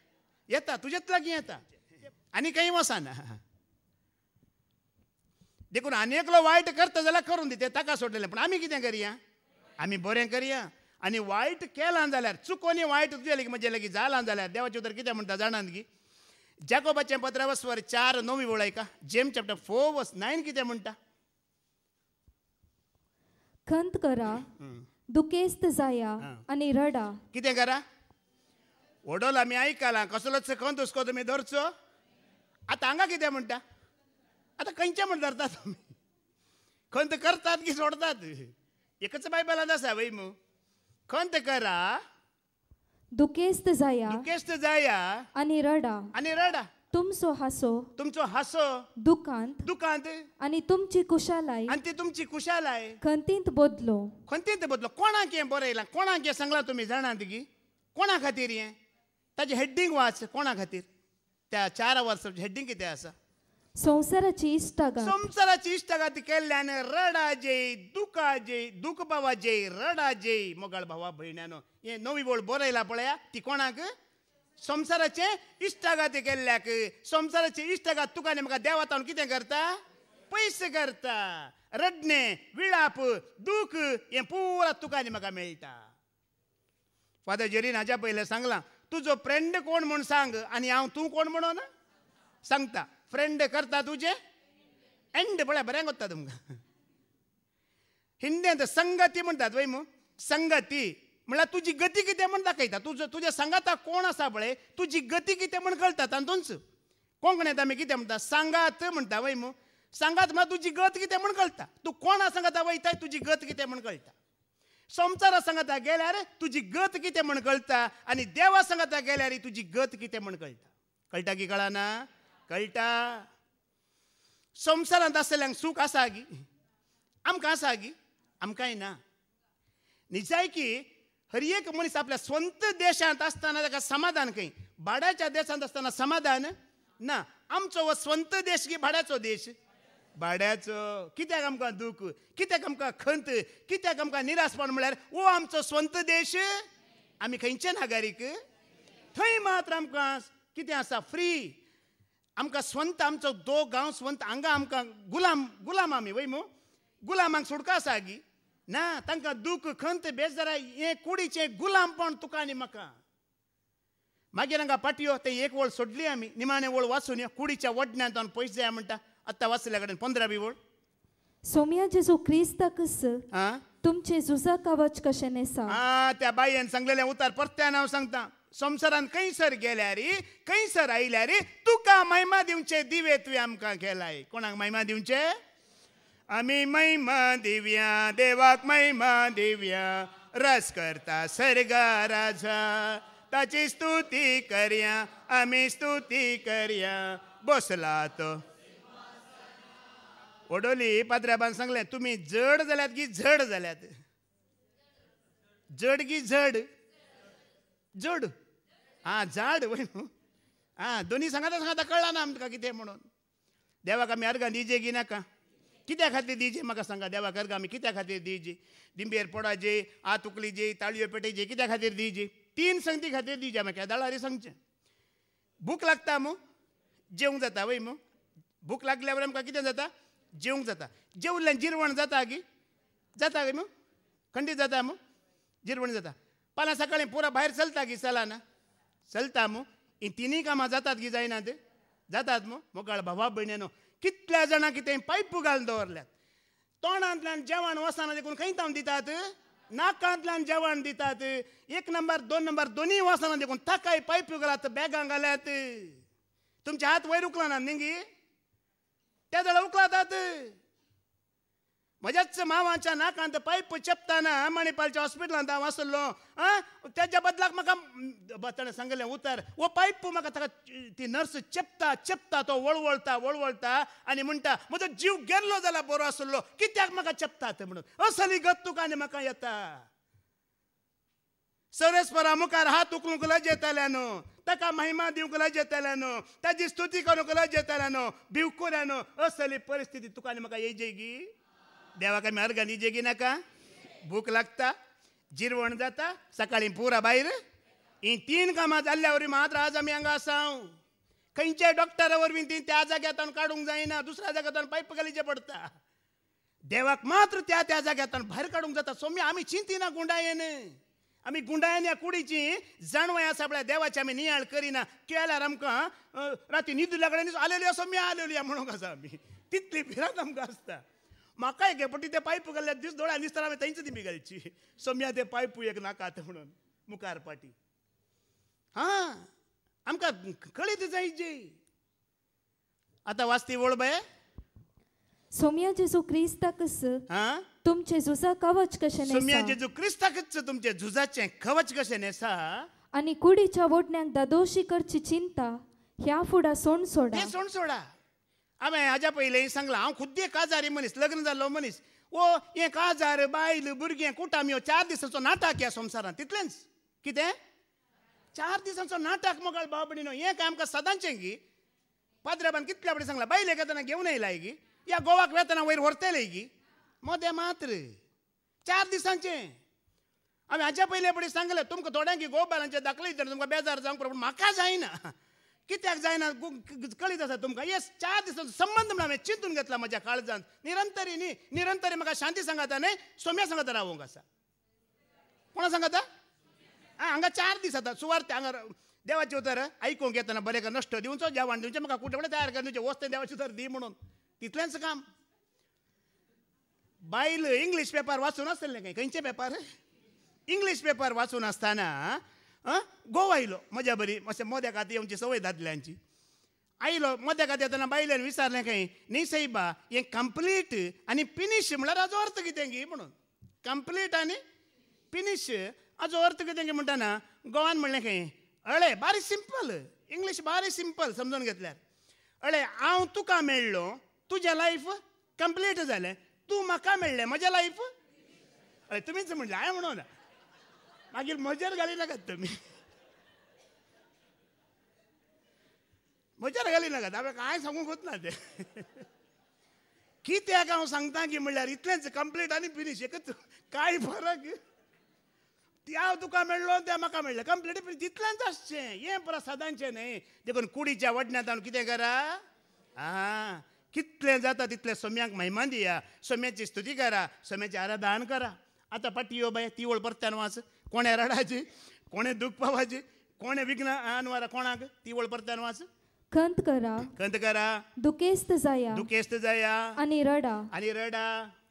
येता तुजेतला लागीं आणि आनी खंय वसाना देखून अनेकलो वायट करता जाल्यार करून दिता ताका सोडलेलें पूण आमी कितें करया आमी बरें करया आनी वायट केलां जाल्यार चुकोनी वायट तुजें लेगीत म्हजे लेगीत जालां जाल्यार देवाचे उतर कितें म्हणटा जाणात की जाकोबाचें पत्रावस्वर चार नवी वळयका जेम चॅप्टर फोर वस नायन कितें म्हणटा खंत करा दुखेस्त जाया आनी रडा कितें करा ओडोल आमी आयकलां कसलोच खंत हुस्को तुमी धरचो आतां हांगा कितें म्हणटा आता खंयच्या म्हण धरतात खंत करतात की सोडतात एकच बायबलांत आसा बाई मग खंत करा दुखेस्त जाया दुखेस्त जाया आणि रडा आणि रडा तुमचो हसो तुमचो हसो दुकांत दुकांत आणि तुमची कुशालाय आणि ती तुमची कुशालाय खंतींत बदलो खंतींत बदलो कोणाक हें बरं कोणाक हें सांगला तुमी जाणात की कोणा खातीर हें ताजें हेडिंग वाच कोणा खातीर त्या चार वर्ष हेडिंग कितें आसा संसाराची इष्टागा संसाराची इष्टागाती केल्यानं रडाजे दुकाजे दुख भावाजे रडाजे मोगाळ भावा भयणानो हे नवी बोल बोलायला पळया ती कोणाक संसाराचे इश्टागाती केल्याक संसाराचे इश्टागात तुका म्हाका देवा तावन कितें करता पैसे करता रडणे विळाप दुख हे पुरा तुका म्हाका मेळटा फादर जेरीन हाज्या पयलें सांगलां तुजो फ्रेंड कोण म्हूण सांग आनी हांव तूं कोण म्हणून सांगता ಫ್ರೆಂಡ್ करता ತೂಜೆ एंड ಬಳ बरें कोत्ता तुमकां ಹಿಂದೆ ಅಂತ संगती म्हणतात वै मग संगती म्हणला तुझी गती कितें म्हण दाखयता तुजो तुज्या सांगाताक कोण आसा पळय तुजी गती कितें म्हण कळटा तातूंच कोंकणीत आमी कितें म्हणटा सांगात म्हणटा वै मग सांगात म्हळ्यार तुजी गत कितें म्हण कळटा तूं कोणा सांगता वयताय तुजी गत कितें म्हण कळटा संवसारा सांगता गेल्यार तुजी गत कितें म्हण कळटा आनी देवा सांगाता गेल्यार तुजी गत कितें म्हण कळटा कळटा की कळना कळटा संसारात ಅಂತ सूख आसा गी आमकां आसा गी आमकांय ना निजायकी हर एक मनीस आपल्या स्वंत देशांत आसतना ताका समाधान खंय भाड्याच्या देशांत आसतना समाधान ना आमचो हो स्वंत देश की भाड्याचो देश भाड्याचो कित्याक आमकां दूख कित्याक आमकां खंत कित्याक आमकां निराशपण म्हळ्यार हो आमचो स्वंत देश आमी खंयचे नागारीक थंय मात्र आमकां कितें आसा फ्री आमकां स्वंत आमचो दो गांव स्वंत हांगा आमकां गुलाम गुलाम आमी वय मो गुलामांक सोडका आसा आगी ना तांकां दूख खंत बेजारा ये कुडीचें गुलामपण तुका आनी म्हाका मागीर हांगा पाटयो ते एक वळ सोडली आमी निमाणे वळ वाचून यो कुडीच्या दोन पयस जाय म्हणटा आतां वाचल्या कडेन पंदरा बी ओळ सोमया जेजू क्रिस्ताकस तुमचे जुजा कवच कशें सा आ त्या बायेन सांगलेलें उतार परत्यान हांव सांगता संवसारान खंयसर गेल्यारी खंयसर रे तुका महिमा दिवचे दिवे तुवें आमकां केलाय कोणाक महिमा दिवचे आमी महिमा दिव्या देवाक महिमा दिव्या रस करता सर्गा राजा ताची स्तुती करया आमी स्तुती करया बसला तो ओडोली पात्राबान सांगलें तुमी जड जाल्यात की झड जाल्यात जड की झड जड हां जाड वय न्हू हां दोनी सांगता सांगता कळला ना आमका कितें म्हणून देवाक आमी अर्गां दिजे नाका कित्या खातीर दिजे म्हाका सांगा देवाक अर्गां आमी कित्या खातीर दिजे दिंबेर पोडाजे आत उकलीजे ताळयो जे कित्या खातीर दिजे तीन संगती खातीर दिजे म्हाका केदाळारी सांगचें भूक लागता मू जेवंक जाता वय मू भूक लागल्यावर आमकां कितें जाता जेवंक जाता जेवल्ल्यान जिरवण जाता की जाता गे मू खंडीत जाता मू जिरवण जाता पालां सकाळीं पुरा भायर चलता की चला ना चलता मू ही तिनी कामां जातात की जायना ते जातात मू मुखार भावा भयणेनो कितल्या जाणां कितें पायपू घालून दवरल्यात तोंडांतल्यान जेवण वसना देखून खंय थांब दितात नाकांतल्यान जेवण दितात एक नंबर दोन नंबर दोन्ही वसना देखून थाकाय पाईप घालात बॅगां घाल्यात तुमचे हात वयर न्ही निंगी त्या जाल्यार उखलातात म्हज्याच मावाच्या नाकांत पाईप चेपताना मणिपालच्या हॉस्पिटलांत हांव आसलो आं बदलाक म्हाका ताणें सांगलें उतर वो पायप म्हाका ताका ती नर्स चेपता चेपता तो वळवळता वळवळता आनी म्हणटा म्हजो जीव गेल्लो जाल्यार बरो आसलो कित्याक म्हाका चेपतात म्हणून असली गत तुका आनी म्हाका येता सरेस्परा मुखार हात उखलूंक येताल्या न्हू ताका महिमा दिवंक येताल्या न्हू ताजी स्तुती करूंक येताल्या न्हू भिवकुल्या न्हू असली परिस्थिती तुका आनी म्हाका येजेगी देवाक अर्घ निजे जेगी नाका भूक लागता जिरवण जाता सकाळी पुरा भायर ही तीन कामां जाल्ल्या मात्र आज आमी हांगा आसा खंयच्या डॉक्टरा वरवीं ती त्या जाग्यातान काडूंक जायना दुसऱ्या जाग्यातान पायप घालीचे पडता देवाक मात्र त्या त्या जाग्यातान भायर काडूंक जाता सोम्य आमी चिंतिना गुंडायेन आमी गुंडायेन या कुडीची जाणवाय आसा देवाची आमी नियाळ करिना केल्यार आमकां राती न्हिदू लागल्या आलेली असो आलेली म्हणूंक आसा आमी तितली भिरांत आमकां आसता म्हाका एक पटी ते पायप दिस दीस दोळ्या दिसतना हांवें ती दिमी घालची सोम्या ते पायपू एक नाकात म्हणून मुखार पाटी हा आमकां कळीत जायची आतां वाचती वळबे सोम्या जेजू क्रिस्ताकच तुमचे झुजा कवच कशें सोम्या जेजू क्रिस्ताकच तुमचे झुजाचें कवच कशें नेसा आनी कुडीच्या वोटण्यांक दादोशी करची चिंता ह्या फुडा सोण सोडा सोण सोडा हांवें हाज्या पयलीं सांगलां हांव खुद्दी रे मनीस लग्न जाल्लो मनीस ओ हें काजार बायल भुरगें कुटाम्यो हो? चार दिसांचो नाटक ह्या संवसारांत तितलेंच कितें चार दिसांचो नाटक मोगाल बाबडी न्हू हें काय आमकां सदांचें गी पाद्रेबान कितल्या फावटी सांगलां बायलेक येतना घेवन येयला गी या गोवाक वेतना वयर व्हरतले गी मोदें मात्र चार दिसांचें हांवें हाच्या पयले फावटी सांगलें तुमकां थोड्यांक गोबालांचे दाखले तर तुमकां बेजार जावंक पूण म्हाका जायना कित्याक जायना कळीत आसा तुमकां येस चार दिसांचो संबंध म्हण हांवें चिंतून घेतला म्हज्या काळजान निरंतरी न्ही निरंतरी म्हाका शांती सांगाता न्ही सोम्या सांगाता रावूंक आसा कोणा सांगाता आं हांगा चार दीस जाता सुवार्थ हांगा देवाचे उतर आयकूंक येतना बरें नश्ट दिवचो जेवण दिवचें म्हाका कुटुंबडे तयार कर दिवचें वस्त देवाचे उतर दी म्हणून तितलेंच काम बायल इंग्लीश पेपर वाचून आसतलें खंय खंयचे पेपर इंग्लीश पेपर वाचून आसतना हां गोवा आयलो मजा बरी मातशें मोद्या खातीर आमची संवय दादल्यांची आयलो मोद्या खातीर येतना बायल्यान विचारलें खंय न्ही सैबा हें कंप्लीट आनी फिनीश म्हळ्यार हाजो अर्थ कितें गी म्हणून कंप्लीट आनी फिनीश हाजो अर्थ कितें गे म्हणटाना गोवान म्हणलें खंय अळे बारी सिंपल इंग्लीश बारी सिंपल समजून घेतल्यार अळे हांव तुका मेळ्ळो तुजें लायफ कंप्लीट जालें तूं म्हाका मेळ्ळें म्हजें लायफ अळे तुमीच म्हणलें हांवें म्हणून मागीर मजर घाली नाकात तुम्ही मजेर घाली नाकात काय कांय होत ना ते कित्याक हांव सांगता की म्हणल्यार इतलेंच कंप्लीट आणि फिनिश एकच काय फरक त्या तुका मेळ्ळो त्या म्हाका मेळ्ळें कंप्लीट तितलेंच आसचें हें प्रसादांचें न्हय देखून कुडीच्या वडण्यात हांव कितें करा आं कितलें जाता तितलें सोम्याक महिमा दिया सोम्याची स्तुती करा सोम्याची आराधान करा आता પાટીઓ બાય तिवळ परत्यान वाच रडाची रडाचे दुख दुःख पावाचे विघ्न વિઘ્ન अनवारा कोणाक तिवळ परत्यान वाच खंत करा खंत करा दुखेस्त जाया दुखेस्त जाया आणि रडा आणि रडा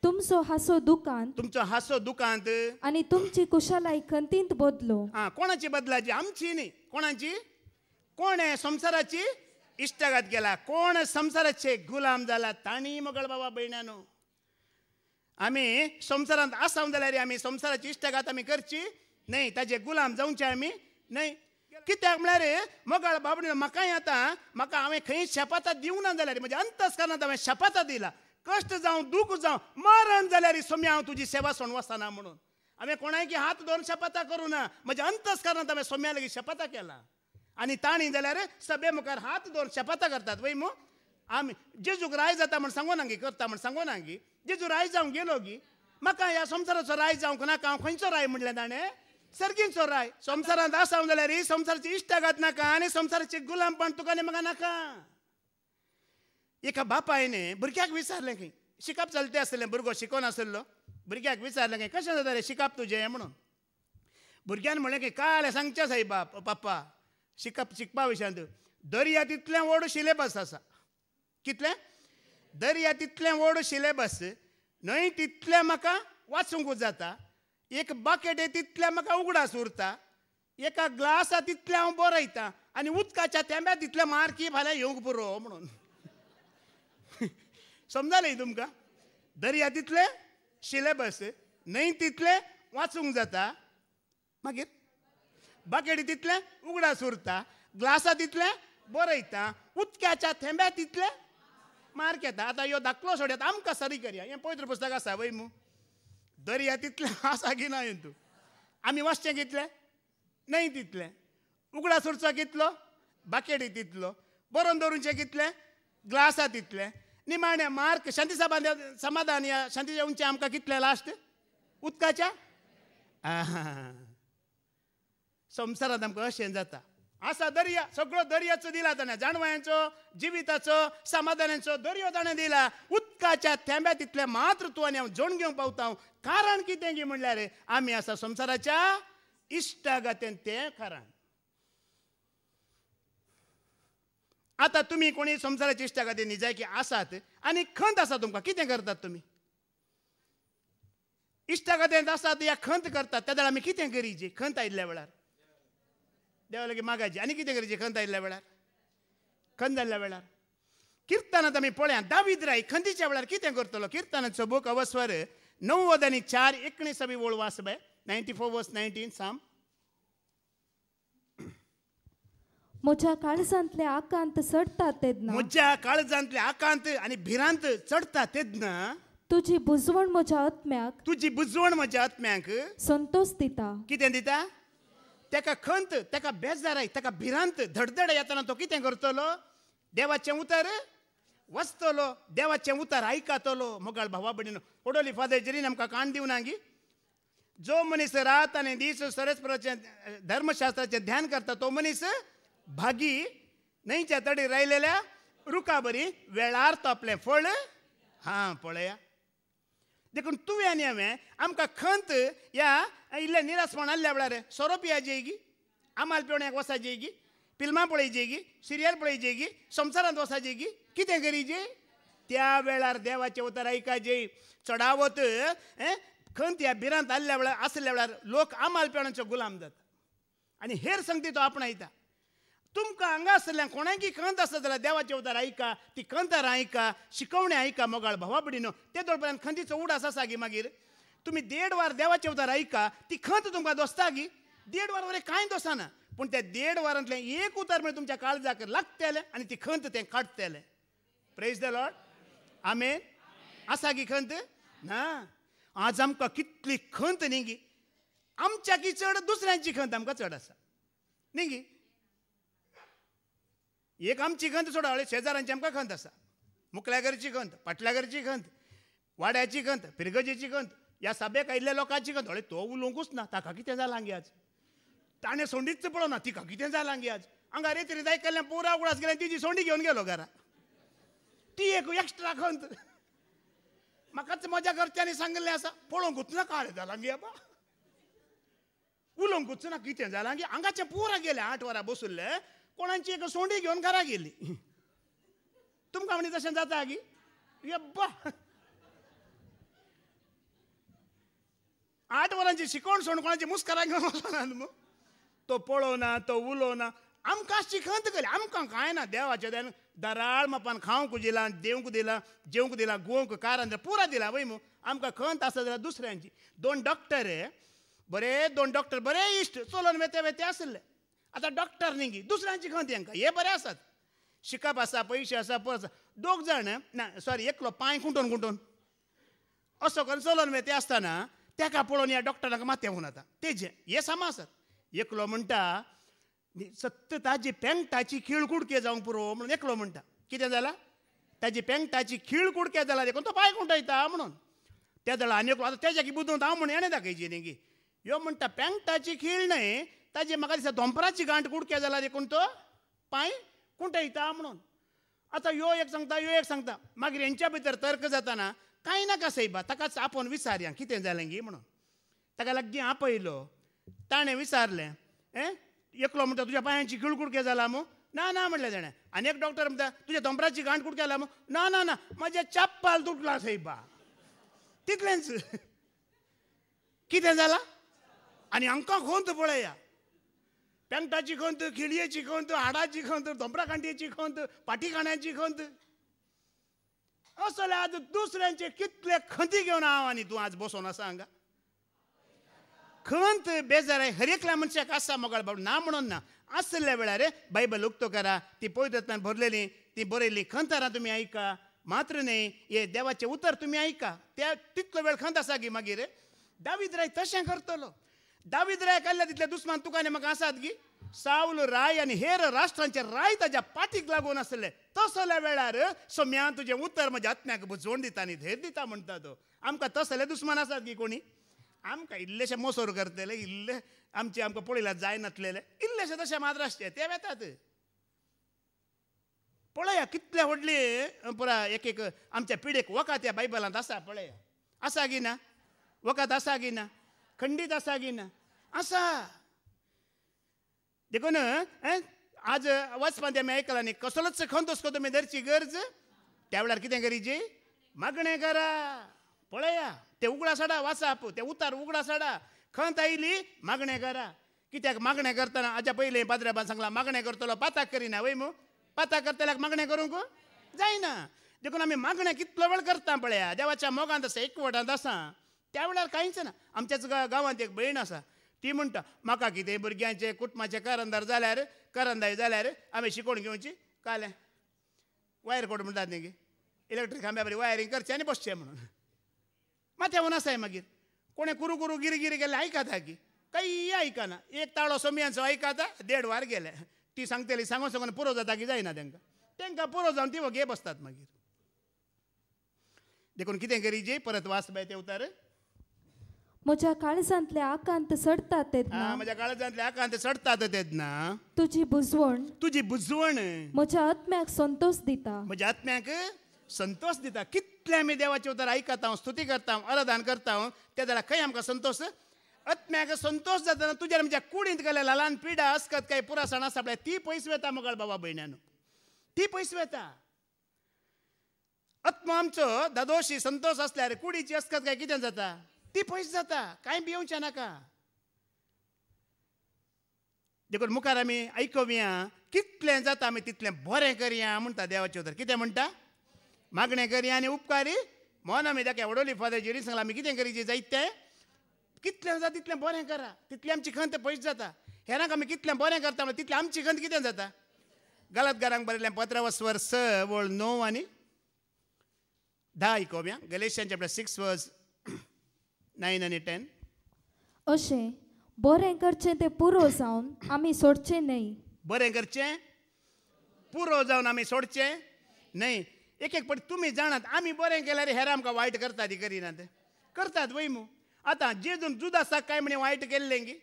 तुमचो हासो दुकान तुमचो हासो दुकान आणि तुमची कुशलाई खंतींत बदलो हा कोणाची बदलाची आमची नाही कोणाची कोण आहे संसाराची इष्टाघात गेला कोण संसाराचे गुलाम झाला ताणी मगळ बाबा बहिण्यानो आम्ही संसारात आसावन जाल्यार रे आम्ही संसाराची इष्टगात आमी करची नाही ताजे गुलाम जाऊनचे आमी न्हय कित्याक म्हळ्यार मोगाळ बाबडी म्हाकाय आतां म्हाका हांवें खंय शेपाता ना जाल्यार म्हणजे अंतस्कारणांत हांवें शेपाता दिला कष्ट जावं दूख जावं मरण जाल्यार सोमी हांव तुजी सेवा सोडून वचना म्हणून हांवें कोणाकी हात दोन शपथा करू ना म्हज्या अंतस्कारणांत हांवें सोम्या लागीं शपथा केला आणि ताणी जाल्यार सभे मुखार हात दोन शपथा करतात वय मु आमी जेजूक राय जाता म्हण सांगोनांगी करता म्हण गी जेजू राय जाऊ गेलो गी म्हाका ह्या संसाराचो राय जावंक नाका हांव खंयचो राय म्हणलें ताणें सर्गींचो राय संवसारांत आसाव जाल्यार ही संसाराची इश्टा घात नाका आनी संवसाराची गुलामपण तुका म्हाका नाका एका बापायने भुरग्याक विचारलें खंय शिकप चलते असले भुरगो शिकोनासलो भुरग्याक विचारलें खंय कशें जाता रे शिकप तुजें म्हणून भुरग्यान म्हणलें की काल सांगचें साई बाप पप्पा शिकप शिकपा विशयांत दर्या तितलें व्हड सिलेबस आसा कितलें दर्या तितलें व्हड सिलेबस न्हंय तितलें म्हाका वाचूंक जाता एक बाकेट तितलें म्हाका उगडास उरता एका ग्लासा तितलें हांव बरयतां आनी उदकाच्या तेंब्या तितलें मार्की फाल्यां येवंक पुरो म्हणून समजालें तुमकां दर्या तितलें सिलेबस न्हंय तितलें वाचूंक जाता मागीर बकेटी तितलें उगडास उरता ग्लासा तितलें बरयता उदकाच्या थेंब्या तितलें मार्क येता आतां ह्यो धाकलो सोड्यात आमकां सरी करया हें पवित्र पुस्तक आसा वय मू दर्या तितलें आसा की ना तूं आमी वचचें कितलें न्हय तितलें उगडा सुरचो कितलो बाकेडी तितलो बरोवन दवरूचें कितलें ग्लासा तितलें निमाणें मार्क शांती सभा समाधान या शांतीच्या उंचे आमकां कितलें लास्ट उदकाच्या संवसारांत आमकां अशें जाता असा दर्या सगळं दर्याचं दिला जाणं जाणवायचं जीवितच समाधानांचो दर्यो त्याने दिला उदकाच्या तिथल्या मात्र तू आणि जोण घेवंक पावता कारण कितें म्हणल्या म्हणल्यार आमी आसा संसाराच्या इश्टागतेन तें कारण आता तुम्ही कोणी संवसाराच्या निजाय की आसात आणि खंत आसा तुमकां कितें करतात तुम्ही इष्टागत आसात या खंत करतात त्या वेळार आमी कितें गरीजे खंत आयल्या वेळार देवा लगे मागायची आनी कितें करचें खंत आयिल्ल्या वेळार खंद जाल्ल्या वेळार किर्तनांत आमी पळ्या दावीद राय खंतीच्या वेळार कितें करतलो किर्तनाचो बुक अवस्वर नव्वद आणि चार एकोणीस आमी ओळ by ninety four verse nineteen Psalm म्हज्या काळजांतले आकांत चडटा तेदना म्हज्या काळजांतले आकांत आनी भिरांत चडटा तेदना तुजी बुजवण म्हज्या आत्म्याक तुजी बुजवण म्हज्या आत्म्याक संतोष दिता कितें दिता तेका खंत तेका बेजाराय तेका भिरांत धडधड येताना तो कितें करतलो देवाचें उतर वचतलो देवाचें उतर आयकतलो मोगाळ भावा बडीन ओडोली फादर जरीन आमकां कान दिवना गी जो मनीस रात आनी दीस सरस्पराचें धर्मशास्त्राचें ध्यान करता तो मनीस भागी न्हंयच्या तडी रायलेल्या रुका बरी वेळार आपलें फळ हां पळया देखून तुवें आनी हांवें आमकां खंत ह्या ಇಲ್ಲ ನೀರಸ್ಮಣ ಅಲ್ಲಿ ಅವಳಾರೆ ಸೊರಪಿ ಆಜೇಗಿ ಆಮಾಲ್ पिवण्याक ಹೊಸ ಜೇಗಿ फिल्मां पळय जेगी सिरियल पळय जेगी गी संवसारांत वसाचे गी कितें करी जे त्या वेळार देवाचे उतर जे चडावत खंत या भिरांत आल्ल्या वेळार आसल्या वेळार लोक आमाल पेणांचे गुलाम जाता आनी हेर संगती तो आपणायता तुमकां हांगा आसल्या कोणाकी खंत आसता जाल्यार देवाचे उतर आयका ती कंतार आयका शिकवणे आयका मोगाळ भावा पिडीनो ते पर्यंत खंतीचो उड आसा सागी मागीर तुम्ही देड वार देवाचे उदार ऐका ती खंत तुमकां की देड वार वरे काय दोसाना पण त्या देड वारांतले एक उतार म्हणजे तुमच्या काळजाक लागतेले आणि ती खंत ते काढतेले प्रेज द लॉर्ड आमेन आसा गी खंत ना आज आमकां कितली खंत न्ही गी आमच्या की चड दुसऱ्यांची खंत आमकां चड आसा न्ही गी एक आमची खंत सोडा हळे शेजारांची आमकां खंत आसा मुकल्या घरची खंत फाटल्या घरची खंत वाड्याची खंत पिरगजेची खंत या सभेक आयिल्ल्या लोकांची गदोळे तो उलोवंकूच ना ताका कितें जालां गे आज ताणें सोंडीच ना तिका कितें जालां गे आज हांगा रेत जाय केल्लें पुरा उडास गेलें तिजी सोंडी घेवन गेलो घरा ती एक एक्स्ट्रा खंत म्हाकाच मजा घरच्यांनी सांगिल्लें आसा पळोवंकूच ना काळे जालां गे बाबा उलोवंकूच ना कितें जालां गे हांगाचें पुरा गेलें आठ वरां बसुल्लें कोणाची एक सोंडी घेवन घरा गेली तुमकां म्हणी तशें जाता गी ये बा आठ वरांची शिकवण सोड कोणाची मुस्करा घेऊन मग तो पळोवना तो उलोवना आमकां शिकंत गेले आमकां कांय ना देवाच्या देन दराळ मापान खावंक दिलां देऊक दिलां जेवंक दिलां गोवंक कारण दिलां पुरा दिला वय मू आमकां खंत आसा जाल्यार दुसऱ्यांची दोन डॉक्टर बरे दोन डॉक्टर बरे इश्ट चलोन वेते वेते आसले आतां डॉक्टर न्ही दुसऱ्यांची खंत हांकां हे बरे आसात शिकप आसा पयशे आसा पर आसा दोग जाण ना सॉरी एकलो पांय कुंटोन कुंटोन असो करून चलोन वेते असताना तेका पळोवन ह्या डॉक्टराक माथ्या म्हणून आता ये हे असत एकलो म्हणटा सत्त ताजी पेंगटाची खीळ कुडके जावंक पुरो म्हणून एकलो म्हणटा कितें जाला ताजी पेंगटाची खीळ कुडके जाला देखून तो पांय कुंटयता म्हणून त्या दळा आनी एकलो आतां तेज्याकी बुदून हांव म्हण हेणें दाखयची की ह्यो म्हणटा पेंगटाची खीळ न्हय ताजी म्हाका दिसता दोंपराची गांठ कुडके जाला देखून तो पांय कुंटयता म्हणून आता यो एक सांगता यो एक सांगता मागीर हेंच्या भितर तर्क जाताना ಕಾಯಿನಾಕ ताकाच आपोवन ಆಪೋನ್ कितें जालें गे म्हणून ताका लागीं आपयलो ताणें विचारलें ए एकलो म्हणटा तुज्या पांयांची गिळकूड कितें जाला मू ना ना म्हणलें ताणें आनी एक डॉक्टर म्हणटा तुज्या दोंबराची गांठ केला मू ना ना ना म्हाज्या चाप्पाल तुटला सैबा तितलेंच कितें जालां आनी आमकां खंत पळया पेंटाची खंत खिळयेची खंत हाडाची खंत दोंबरा कांटयेची खंत पाटी खाण्याची खंत असं आज दुसऱ्यांचे कितले खंती घेऊन हांव आनी तूं आज बसवना आसा खंत बेजाराय एकला मनशाक आसा मोगाळ बाब ना म्हणून ना आसल्या वेळार बायबल उक्तो करा ती पवित्रत्वान भरलेली ती बरयली खंतारा तुमी आयका मात्र न्ही हे देवाचे उतर तुम्ही ऐका त्या तितलो वेळ खंत आसा गी मागीर दावीद राय तशें करतलो दावीद राय काल्ल्या तितल्या दुस्मान तुकाने म्हाका आसात गी ಸಾವುಲು राय आणि हेर राष्ट्रांचे राय ताज्या पाठीक लागून आसले तसल्या वेळार सो सोम्यान तुजें उतर म्हज्या आत्म्याक बुजवण दिता आनी धेर दिता म्हणटा तो आमकां तसले दुश्मन आसात की कोणी आमकां इल्लेशे मोसोर करतले इल्ले आमचे आमकां पळयल्यार जायनासलेले इल्लेशे तशे माद्रासचे ते वेतात पळया कितले व्हडली पुरा एक एक आमच्या पिडेक वखद ह्या बायबलांत आसा पळया आसा की ना वखद आसा की ना खंडीत आसा की ना आसा देखो देखून आज वचपान आमी मेळकला न्ही कसलोच खंतोस तसको तुमी धरची गरज त्या वेळार कितें करीची मागणें करा पळया ते उगडा साडा वाचप ते उतार उगडा साडा खंत आयली मागणें करा कित्याक मागणें करतना आज्या पयलें पाद्रेबान सांगलां मागणें करतलो पाताक करिना वय मू पाताक करतल्याक मागणें करूंक जायना देखून आमी मागणें कितलो वेळ करता पळया देवाच्या मोगांत आसा एकवटांत आसा त्या वेळार कांयच ना आमच्याच गांवांत एक भयण आसा ती म्हणटा म्हाका कितें भुरग्यांचे कुटुंबाचे करंदार जाल्यार करंदाय जाल्यार आमी शिकोवन घेवची कालें वायर कोड म्हणटात न्ही इलेक्ट्रीक खांब्या बरी वायरींग करचें आनी बसचें म्हणून माथ्यावून आसाय मागीर कोणें कुरू कुरू गिरी गिरी गेले आयकता की काही आयकना एक ताळो सोमियांचो आयकता देड वार गेले ती सांगतली सांगून सांगून पुरो जाता की जायना तेंकां तेंकां पुरो जावन ती वगे बसतात मागीर देखून कितें करी जी परत वास बाय ते उतार म्हज्या काळजांतले आकांत सडतात तेदना माझ्या काळजांतले आकांत सडतात तेदना तुझी बुजवण तुझी बुजवण म्हज्या आत्म्याक संतोष दिता म्हज्या आत्म्याक संतोष दिता कितले आमी देवाचे उतर आयकता हांव स्तुती करता हांव आराधन करता हांव त्या जाल्यार खंय आमकां संतोष आत्म्याक संतोष जाताना तुज्या म्हज्या कुडींत गेल्या लालान पिडा आसकत काय सण आसा पळय ती पयस वेता मुखार बाबा भयणानू ती पयस वेता आत्मो आमचो दादोशी संतोष असल्यार कुडीची असकत काय कितें जाता ती पयस जाता कांय भियोवचें नाका देखून मुखार आमी आयकुया कितलें जाता आमी तितलें बरें करया म्हणटा देवाचे उतर कितें म्हणटा मागणें करया आनी उपकारी मोन आमी ताका एवडोली फादर जी सांगला आमी कितें करी जायते तें कितलें जाता तितलें बरें करा तितलें आमची खंत पयस जाता हेरांक आमी कितलें बरें करता म्हणल्यार तितलें आमची खंत कितें जाता गलतकारांक बरयलें पत्र स वळ णव आनी धा आयकोव्या गलेशियांच्या सिक्स वर्स नायन आनी टेन अशें बरें करचें तें पुरो जावन आमी सोडचें न्ही बरें करचें पुरो जावन आमी सोडचें न्हय एक एक पट तुमी जाणात आमी बरें केल्यार हेर आमकां वायट करतात ही करिनात करतात वय मू आतां जेजून जुदासाक काय म्हणे वायट केल्लें गी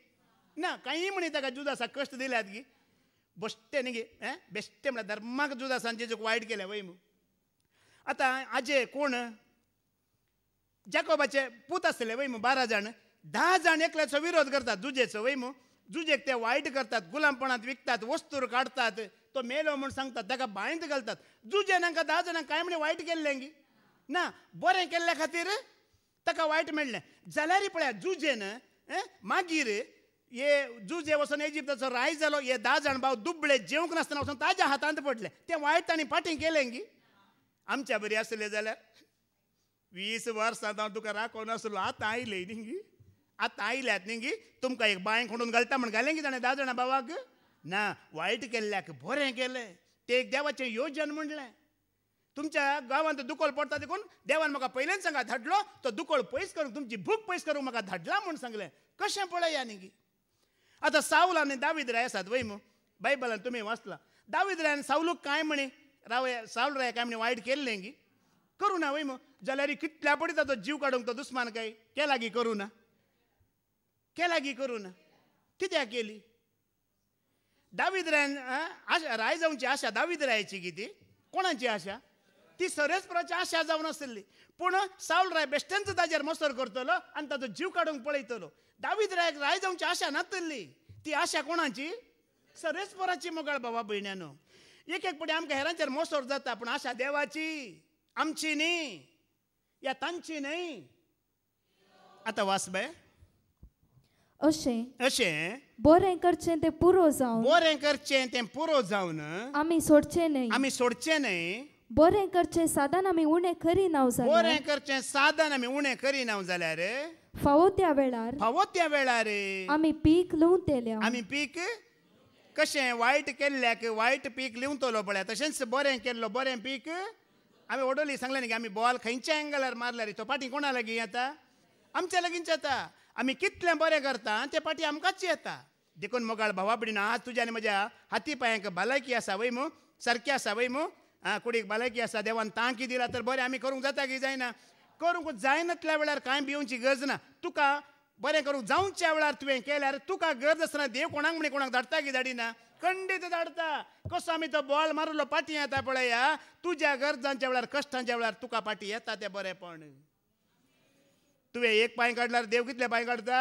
ना काही म्हणे ताका जुदासाक कश्ट दिल्यात गी बेश्टे न्ही गे हें बेश्टे म्हळ्यार धर्माक जुदासान जेजूक वायट केल्या वय मू आतां आजे कोण जॅकोबाचे पूत आसले वैम बारा जाण धा जाण एकल्याचो विरोध करतात जुजेच वैमू जुजेक ते वाईट करतात गुलामपणात विकतात वस्तूर काढतात तो मेलो म्हणून सांगतात त्याका बांयत घालतात जुजेन दहा धा काय म्हणे वायट केल्लें गी ना बरें केल्ल्या खातीर ताका वायट मेळ्ळें जाल्यार पळया जुजेन मागीर हे जुजे वचून इजिप्ताचो राय जालो हे धा जाण भाव दुबळे जेवंक नासतना वचून ताज्या हातांत पडले ते वायट तांणी फाटीं केलें गी आमच्या बरी आसले जाल्यार वीस वर्सां जाता तुका आसलो आतां आयले न्ही गी आतां आयल्यात न्ही गी तुमकां एक बांय खोडून घालता म्हण घालें गी जाणें धा जाणां बावाक ना वायट केल्ल्याक बरें केलें ते एक देवाचें योजन म्हणलें तुमच्या गांवांत दुकोल पडटा देखून देवान म्हाका पयलेंच सांगा धाडलो तो दुकोळ पयस करूंक तुमची भूक पयस करूंक म्हाका धाडला म्हूण सांगलें कशें पळया न्ही गी आतां सावल आनी दावीद राय आसात वय मू बायबलान तुमी वाचला दावीद रायान सावलूक कांय म्हणी राव सावल राय कांय म्हणी वायट केल्लें गी करू ना वय मग जाल्यार कितल्या पडी जातो जीव काडूंक तो दुस्मान काय केला गी करू ना केला गी करू ना कित्याक केली दाविद्र्यान आशा राय जावची आशा दाविद्र्याची गी ती कोणाची आशा ती सरेस्पराची आशा जावन आसली पूण सावल राय बेश्टेंच ताजेर मसर करतलो आनी ताजो जीव काडूंक पळयतलो दावीद रायक राय जावची आशा नातल्ली ती आशा कोणाची सरेस्पराची मोगाळ बाबा भयण्यानो एक एक पटी आमकां हेरांचेर मोसोर जाता पूण आशा देवाची आमची नाही या तांची नाही आता बाय असे असे बरें करचें तें पुरो जावन बरें करचें तें पुरो जावन आमी सोडचे न्ही आमी सोडचें न्हय बरें करचें सादान आमी उणें करिनाव जाल्यार बरें करचें सादान आमी उणें करिनाव जाल्यार फावो त्या वेळार फावो त्या रे आमी पीक तेल्या आमी पीक कशें वायट केल्ल्याक वायट पीक लिवतलो पळय तशेंच बरें केल्लो बरें पीक आमी ओडोली सांगले की आम्ही बॉल खंयच्या एंगलर मारला रे तो पाटी कोणा लागीं येता आमच्या लागींच येता आम्ही कितलें बरें करता ते पाटी आमकाच येता देखून मोगाळ भावा ना आज तुज्या आनी म्हज्या हाती पांयांक भलायकी आसा वय मू सारकी आसा वय मू आं कुडीक भलायकी आसा देवान तांकी दिला तर बरें आमी करूंक जाता की जायना करूंक त्या वेळार कांय भिवची गरज ना तुका बरें करूंक जावंच्या वेळार तुवें केल्यार तुका गरज आसतना देव कोणाक म्हणे कोणाक धाडटा की धाडिना खंडीत धाडता कसो आमी तो बॉल मारलो पाटी येता पळया तुज्या गरजांच्या वेळार कष्टांच्या वेळार तुका पाटी येता ते बरेपण तुवें एक पांय काडल्यार देव कितले पांय काढता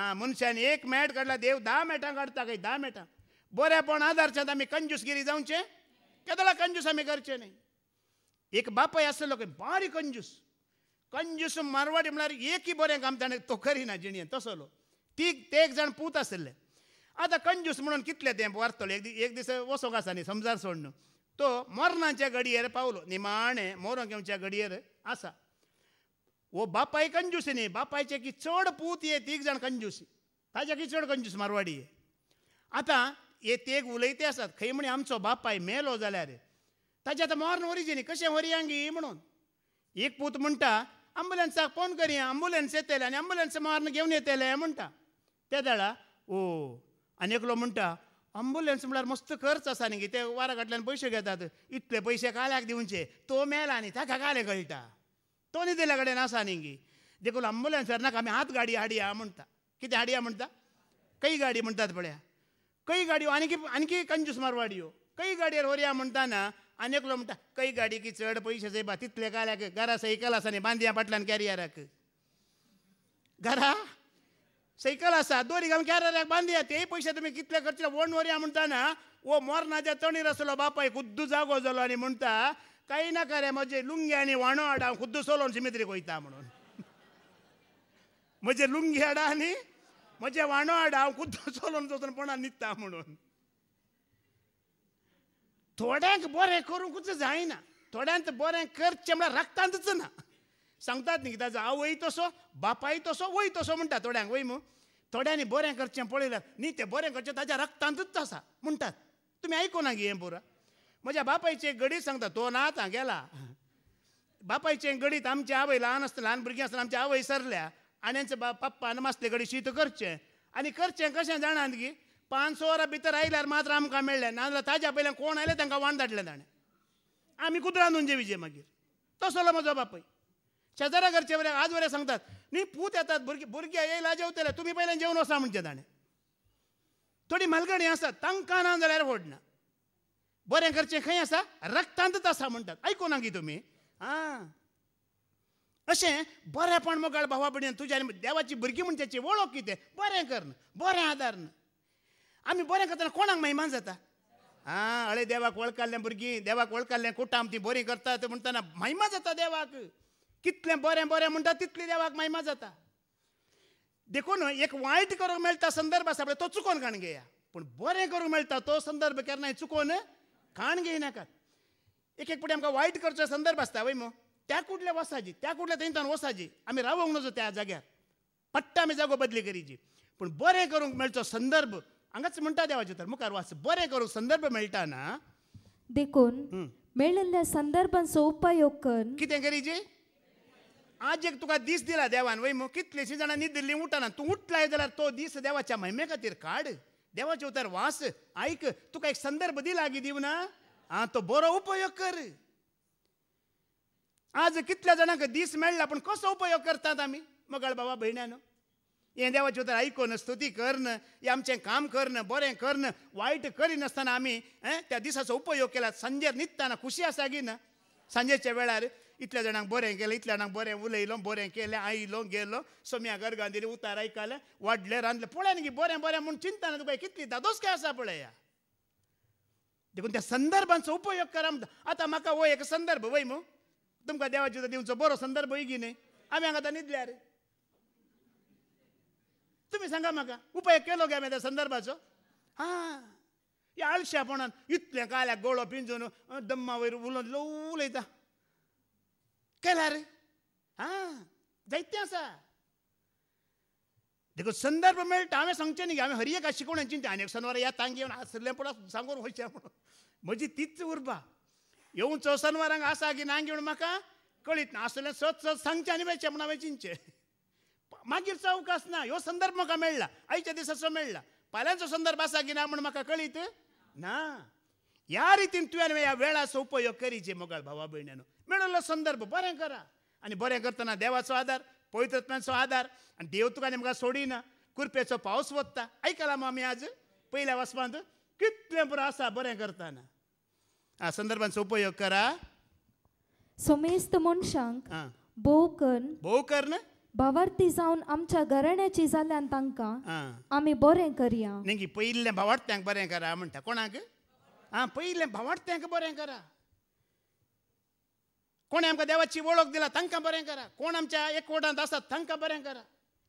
आं मनशान एक मॅट काढला देव दहा मॅटां काढता काय धा मॅटां बरेपण आदारच्यान आम्ही कंजूसगिरी जाऊचे केदला कंजूस आम्ही करचे नाही एक बापय आसलेलो काय बारीक कंजूस कंजूस मारवाडी म्हणजे एकी बरें काम ताणें तो करिना जिणेन तसलो ती ते एक जाण पूत असले आता कंजूस म्हणून कितले तेंप वारतलो एक दीस एक दीस वसोंक आसा न्ही समजार सोडून तो मरणाच्या घडयेर पावलो निमाणें मोर येवच्या घडयेर आसा वो बापाय कंजूस न्ही बापायचे की चड पूत ये तीग जाण कंजूस ताज्या की चड कंजूस मारवाडी आता आतां हे तेग उलयते आसात खंय म्हणे आमचो बापाय मेलो जाल्यार ताजे आतां मॉर्न व्हरीचे न्ही कशें गी म्हणून एक पूत म्हणटा अंबुलंसाक फोन करया ॲम्बुलन्स येतले आनी ॲम्बुलन्स मारून घेवन येतले म्हणटा त्या वेळा ओ आनी एकलो म्हणटा अंबुलन्स म्हणल्यार मस्त खर्च आसा न्ही ते वाराघाटल्यान पैसे घेतात इतले पैसे काल्याक दिवचे तो मेला न्ही ताका काले कळटा तो न्ही दिल्या कडेन आसा न्ही देखून अंबुलन्सार नाका आमी हात गाडी हाडया म्हणटा कितें हाडया म्हणटा कई गाडी म्हणटात पळया कै गाडयो आणखी आणखी कंजूस मारवाडयो कै गाडयेर व्हरया म्हणटाना आनी एकलो म्हणटा कै गाडी की चड पयशे जैबा तितले काल्याक घरा सैकल आसा न्ही बांदया फाटल्यान कॅरियराक घरा ಸೈಕಲ್ ಆಸ ದೋರಿಗ ಅಮ್ಗೆ ಯಾರ್ಯಾರ ಬಾಂಧಿಯ ತೇ पैसे तुम्ही कितले ಖರ್ಚಿಲ್ಲ ಓಣ್ವರಿಯ म्हणताना ओ मोरनाच्या तणी रसलो बापाय खुद्द जागो जालो आणि म्हणटा काही नाका रे म्हणजे लुंगी आणि वाणो हाडा हांव खुद्द सोलोन सिमित्रीक वयता म्हणून म्हजे लुंगी हाडा आणि म्हजे वाणो हाडा हांव खुद्द सोलोन वचून पणान न्हिदता म्हणून थोड्यांक बरें करूंकूच जायना थोड्यांत बरें करचें म्हळ्यार रक्तांतच ना सांगतात न्ही ताजो आवय वय तसो बापाय तसो वय तसो म्हणटा थोड्यांक वय मू थोड्यांनी बरें करचें पळयलां न्ही तें बरें करचें ताच्या रक्तांतूच आसा म्हणटात तुमी आयकून गे हें म्हज्या बापायचे गडीत सांगता तो ना आतां गेला बापायचे गडीत आमच्या आवय ल्हान आसतना ल्हान भुरगीं आसतना आमच्या आवय सरल्या बाप पप्पा पप्पान मास्ते गडी शीत करचें आनी करचें कशें जाणात गी पांच स वरां भितर आयल्यार मात्र आमकां मेळ्ळें नाजाल्यार ताज्या पयल्यान कोण आयलें तांकां वाण धाडलें ताणें आमी जे उंजे विजे मागीर तसोलो म्हजो बापय शेजारा घरचे बरे आज बरे सांगतात न्ही पूत येतात भुरगीं भुरगीं येयला जेवतले तुमी पयल्यान जेवण वसा म्हणजे ताणें थोडी मालगणी आसात तांकां ना जाल्यार व्हडना बरें करचें खंय आसा रक्तांतच आसा म्हणटात आयकूना गी तुमी आं अशें बरेंपण मोगाळ भावा भयणी तुज्या देवाची भुरगीं म्हण त्याची वळख कितें बरें कर बरें आदार ना आमी बरें करतना कोणाक महिमान जाता आं अळे देवाक वळखाल्लें भुरगीं देवाक वळखाल्लें कुटाम तीं बरीं करतात म्हणटना महिमा जाता देवाक कितलें बरें बरें म्हणटा तितली देवाक महिमा जाता देखून एक वायट करूंक मेळटा संदर्भ आसा पळय तो चुकोन काण घेया पूण बरें करूंक मेळटा तो संदर्भ केन्नाय चुकोन काण घेयनाकात एक एक पुढे आमकां वायट करचो संदर्भ आसता वय मो त्या कुडल्या वसाची त्या कुडल्या थंयच्यान वसाची आमी रावूंक नजो त्या जाग्यार पट्टा आमी जागो बदली करीची पूण बरें करूंक मेळचो संदर्भ हांगाच म्हणटा देवाचे तर मुखार वाच बरें करूंक संदर्भ मेळटा ना देखून मेळिल्ल्या संदर्भांचो उपयोग कर कितें करीची आज एक तुका दीस दिला देवान वय मग कितलीशीं जाणांनी दिल्ली उठना तूं उठलाय जाल्यार तो दीस देवाच्या महिमे खातीर काड देवाचे उतर वास आयक तुका एक संदर्भ दिला गी दिवना आं तो बरो उपयोग कर आज कितल्या जाणांक दीस मेळ्ळा पूण कसो उपयोग करतात आमी मगाळ बाबा भयण्यान हे हें देवाचे उतर आयकून स्तुती करन हें आमचें काम करन बरें करन वायट करिनासतना आमी त्या दिसाचो उपयोग केला संजय न्हिदताना खुशी आसा गी ना सांजेच्या वेळार इतल्या जाणांक बरें केलें इतल्या जाणांक बरें उलयलो बरें केलें आयलो गेलो सोम्या गर्गान दिली उतार आयकलें वाडलें रांदलें पळय न्ही बरें बरें म्हूण चिंता ना तुका कितली दादोस काय आसा पळया देखून त्या संदर्भांचो उपयोग करा आतां म्हाका वय एक संदर्भ वय मू तुमकां देवाचे दिवचो बरो संदर्भ ही न्ही आमी हांगा आतां न्हिदल्या रे तुम्ही सांगा म्हाका उपयोग केलो गे आमी त्या संदर्भाचो हां या आळशापणान इतलें काल्याक गोळो पिंजून दम्मा वयर उलयता रे हा जायते आसा देखो संदर्भ मेळटा हांवें सांगचें न्ही हांवें हरियेक का शिकोवणें चिंता आनी सनवार या तांगे येवन आसले पुरा सांगून वयचें म्हणून म्हजी तीच उर्बा येऊन च सनवारांक आसा की ना घेवन म्हाका कळीत ना आसले सत सत सांगचें आनी वेचें म्हणून हांवें चिंचे मागीर चौकास ना ह्यो संदर्भ म्हाका मेळ्ळा आयच्या दिसाचो मेळ्ळा फाल्यांचो संदर्भ आसा की ना म्हूण म्हाका कळीत ना ह्या रितीन तुवें ह्या वेळाचो उपयोग करीचे मोगाळ भावा भयण्यांनो मेळिल्लो संदर्भ बरें करा आनी बरें करतना देवाचो आदार पवित्रत्म्याचो आदार आनी देव तुका नेमकां सोडिना कुरपेचो पावस वत्ता आयकला मग आमी आज पयल्या वचपांत कितले बरो आसा बरें करताना आ संदर्भांचो उपयोग करा सोमेस्त मनशांक भोवकन भोवकर्ण भावार्थी जावन आमच्या घराण्याची जाल्यान तांकां आमी बरें करया नेंगी भावार्थ्यांक बरें करा म्हणटा कोणाक आं पयल्या भावार्थ्यांक बरें करा कोणी आमकां देवाची वळख दिला तांकां बरें करा कोण आमच्या एकवटांत आसात तांकां बरें करा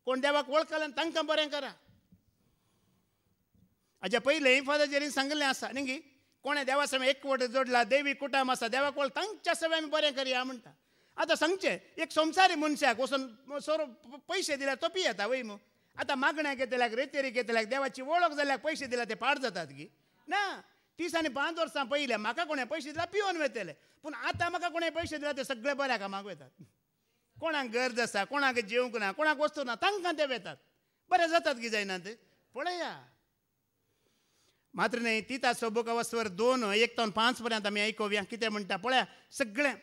कोण देवाक वळखलें तांकां बरें करा हाज्या पयलें फादर सांगिल्लें आसा न्ही गी कोणे देवा समेळ एकवट जोडला देवी कुटाम आसा देवाक वळ तांच्या सगळें आमी बरें करया म्हणटा आतां सांगचें एक संवसारी मनशाक वचून सोर पयशे दिल्या तोपी येता वय आता आतां मागण्या घेतल्याक रेतेरी घेतल्याक देवाची वळख जाल्याक पयशे दिल्या ते पाड जातात गी ना तीस आणि पांच वर्सां पयले म्हाका कोणें पयशे दिला पिवन वेतले पूण आतां म्हाका कोणें पयशे दिला ते सगळे बऱ्या कामाक वेतात कोणाक गरज आसा कोणाक जेवंक ना कोणाक वस्तू ना तांकां ते वेतात बरें जातात की जायना ते पळया मात्र न्हय तिता सोबोका वस्वर दोन एक तावन पांच पर्यंत आमी आयकुया कितें म्हणटा पळया सगळें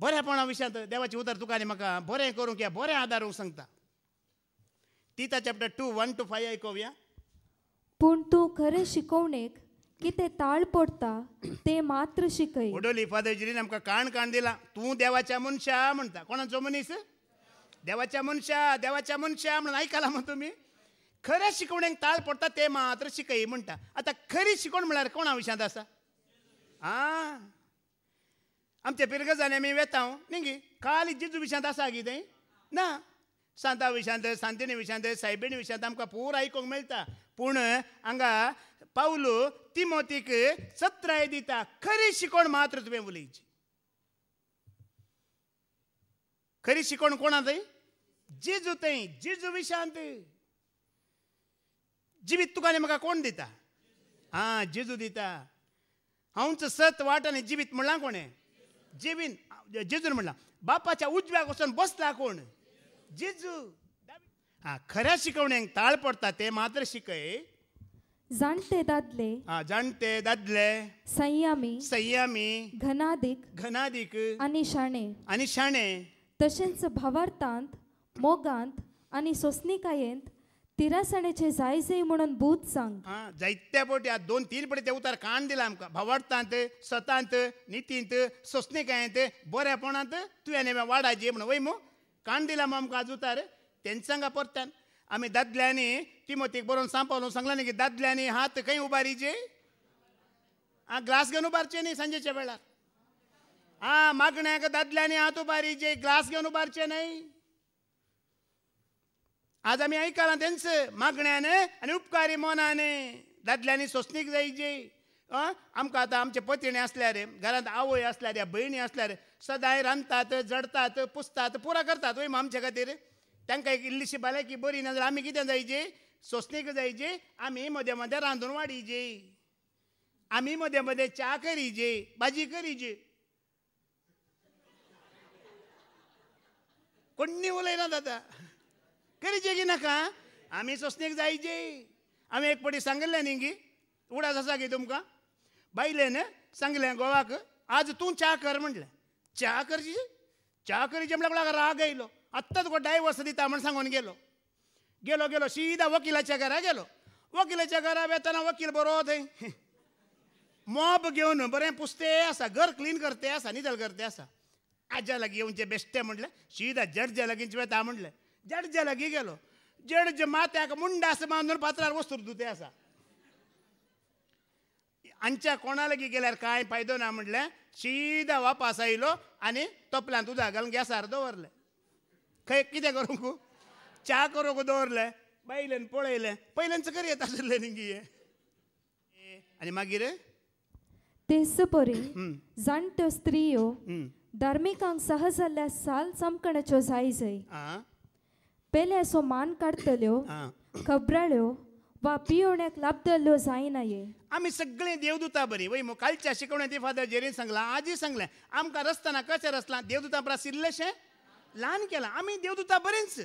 बऱ्यापणा विषयात देवाचें उतर तुका आनी म्हाका बरें करूंक किंवा बरें आदारूंक सांगता तिता chapter two one two five आयकुया पूण तूं खरे शिकोवणेक की ते ताळ पडता ते मात्र शिकय उडोली फादोजिरी आमकां काण काण दिला तू देवाच्या मनशा म्हणता कोणाचो मनीस देवाच्या मनशा देवाच्या मनशा म्हणून ऐकला मग तुम्ही खरं शिकवणेक ताळ पडता ते मात्र शिकय म्हणता आता खरी शिकवण म्हळ्यार कोणा विशांत आसा आं आमच्या पिरगजांनी आमी वेता न्ही गे काल जिजू विशांत आसा कितें ना सांता विशांत सांतिनी विशांत सायबिणी विशांत आमकां पूर आयकूंक मेळटा पूण हांगा पावलो मोतीक सत्राय दिता खरी शिकोण मात्र तुवें उलयची खरी शिकोण कोणा थंय जिजू थंय जिजू विशांत जिवीत तुका आनी म्हाका कोण दिता आ जिजू दिता हांवच सत वाट आनी जिवीत म्हणलां कोणें जिवीन जिजून म्हणलां बापाच्या उजव्याक वचून बसला कोण जिजू हा खऱ्या शिकवण्यांक ताळ पडता ते मात्र शिकय जाणते दादले हा जाणते दादले संयमी संयमी घनादिक घनादिक आणि शाणे आणि शाणे तशेंच भावार्थांत मोगांत आणि सोसनिकायेंत तिरासणेचे जायजे म्हणून भूत सांग हा जायत्या पोटी आज दोन तीन पटी ते उतार कान दिला आमकां भावार्थांत सतांत नितींत सोसनिकायेंत बऱ्यापणांत तुवें वाडाजी म्हणून वय मो कान दिला मग आज उतार त्यांच्या सांगा परत्यान आम्ही दादल्यांनी किमोतीक बरोबर सांपव सांगला की दादल्यांनी हात खबारी हा ग्लास घेऊन उभारचे न्ही सांजेच्या वेळात आ मागण्याक दादल्यांनी हात उभारी ग्लास घेऊन उबारचे नाही आज आम्ही ऐकला त्यांच मागण्याने आणि उपकारी मॉनाने दादल्यांनी आतां आमचे पतिणी असल्या रे घरात आवय असल्या भयणी असल्या रे सदांय रांदतात जडतात पुसतात पुरा करतात होय आमच्या खातीर तांकां एक इल्लीशी की बरी ना जाल्यार आमी कितें जायचे सोसणीक जायचे आमी मदें मदें रांदून वाडीचे आमी मदें मदें च्या करीचे भाजी करीचे कोणी ना दादा करीचे की नाका आमी सोसणीक जायचे आम्ही एक पटी सांगिल्लें न्ही की उडास आसा की तुमकां बायलेन सांगलें गोवाक आज तूं च्या कर म्हटलें ಚಾಕರ್ಜಿ ಚಾಕರಿ राग ರಾಗ आत्ताच गो डाय ವಸದಿ दिता म्हणून सांगून गेलो गेलो गेलो सीधा वकिलाच्या घरा गेलो वकिलाच्या घरा वेताना वकील बरो थंय मॉब घेवन बरें पुस्ते आसा घर क्लीन करते आसा निदल करते आसा आज्या लागीं येवचें बेश्टें म्हटलें सीधा जड्जा लागींच वेता म्हणलें जड्जा लागीं गेलो जड्ज माथ्याक मुंडास बांदून पात्रार वस्तूर दुते आसा आमच्या कोणा लागीं गेल्यार कांय फायदो ना म्हटलें ಸೀದಾ पास आयो आणि तपलान तू घालून गॅसार दवरले खंय कितें करूंक च्या करूंक दवरले बायलेन पळयलें पयल्यान चकर येत आशिल्लें न्ही गे आनी मागीर तेस परी जाणट्यो स्त्रियो धार्मिकांक सहज जाल्ल्या साल चमकण्याच्यो जाय जाय पेले असो मान काडटल्यो खबराळ्यो वा पिवण्याक लाबदल्लो जायना आमी सगळे देवदूता बरी वय मो कालच्या ते फादर जेरीन सांगला आजी सांगले आमकां रस्ताना कशें रस्ता देवदूता परस इल्लेशें ल्हान केला आमी देवदूता बरेच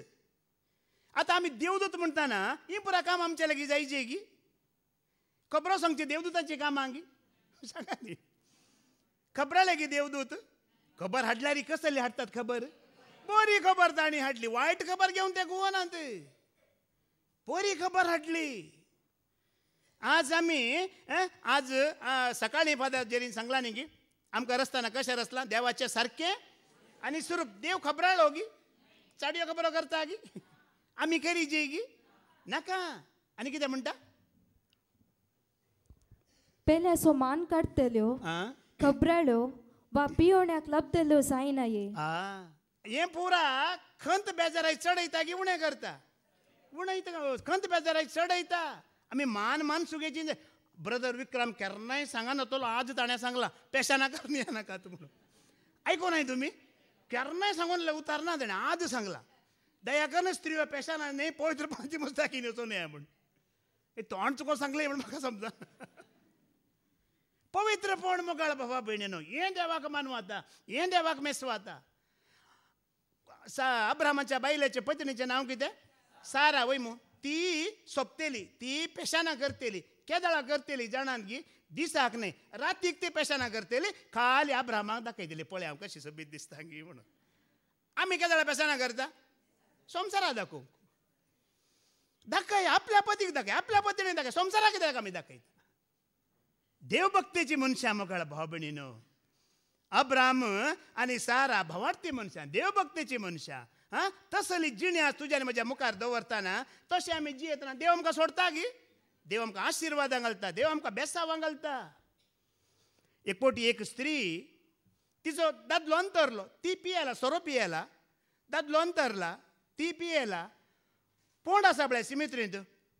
आता आम्ही देवदूत म्हणताना ही पुरा काम आमच्या लगी जायची गी खबरो सांगची देवदूताची काम गी सांगा लगी खबरां देवदूत खबर हाडल्यार कसली हाडटात खबर बरी खबर ताणी हाडली वाईट खबर घेऊन ते गुवना ते पोरी खबर हटली आज आम्ही आज सकाळी फादर जेरीन सांगला न्ही की रस्ता ना कशा रसला देवाच्या सारखे आणि स्वरूप देव खबराळ गी चाडयो खबरो करता गी आम्ही करी जे गी नाका आणि किती म्हणता पहिले असो मान काढतेल्यो खबराळ्यो वा पियोण्याक लपतेल्यो साईना ये पुरा खंत बेजाराय चढयता की उणे करता ಉಣೈತ खंत ಬೇಜಾರಾಯ್ತು ಸಡ್ ಐತಾ आमी मान मान सुगेची ब्रदर विक्रम केन्नाय सांगनातलो आज ताणें सांगला पेशा नाकात या नका तुम्हाला आयको नाही तुम्ही केन्नाय सांगून ना ताणें आज सांगला दया करून स्त्री पेशान न्ही पवित्र पांची मुस्ताकी वचून या म्हणून हे तोंड चुको सांगलें म्हण म्हाका पवित्र पण मोगाळ बाबा भयणीनो हें देवाक मानवाता येन देवाक सा अब्रामाच्या बायलेचे पत्नीचे नाव कितें सारा ती सोपतेली ती पेशाना करतेली केदळा करतेली जाणान गी दिसाक न्हय रातीक ती पेशाना करतेली खाली ह्या ब्राह्मणाक दाखयतली पळय हांव कशी सोबीत दिसता गी म्हणून आमी केदळा पेशाना करता संसारा दाखोवंक दाखय आपल्या पतीक दाखय आपल्या पतीने दाखय संसारा कित्याक आमी दाखयता देवभक्तेची मनशां मोगाळ भाव अब्राम आणि सारा भवार्थी मनशां देवभक्तेची मनशां तसली जिणी दवरताना तशें तसे जियेतना देव सोडता गी देव आशीर्वाद घालता देव बेसावां घालता एक पोटी एक स्त्री तिचं दादलो अंतरलो ती पियेला सोरो पियेला दादलो अंतरला ती पोंड येला फोंडासाठी सिमित्री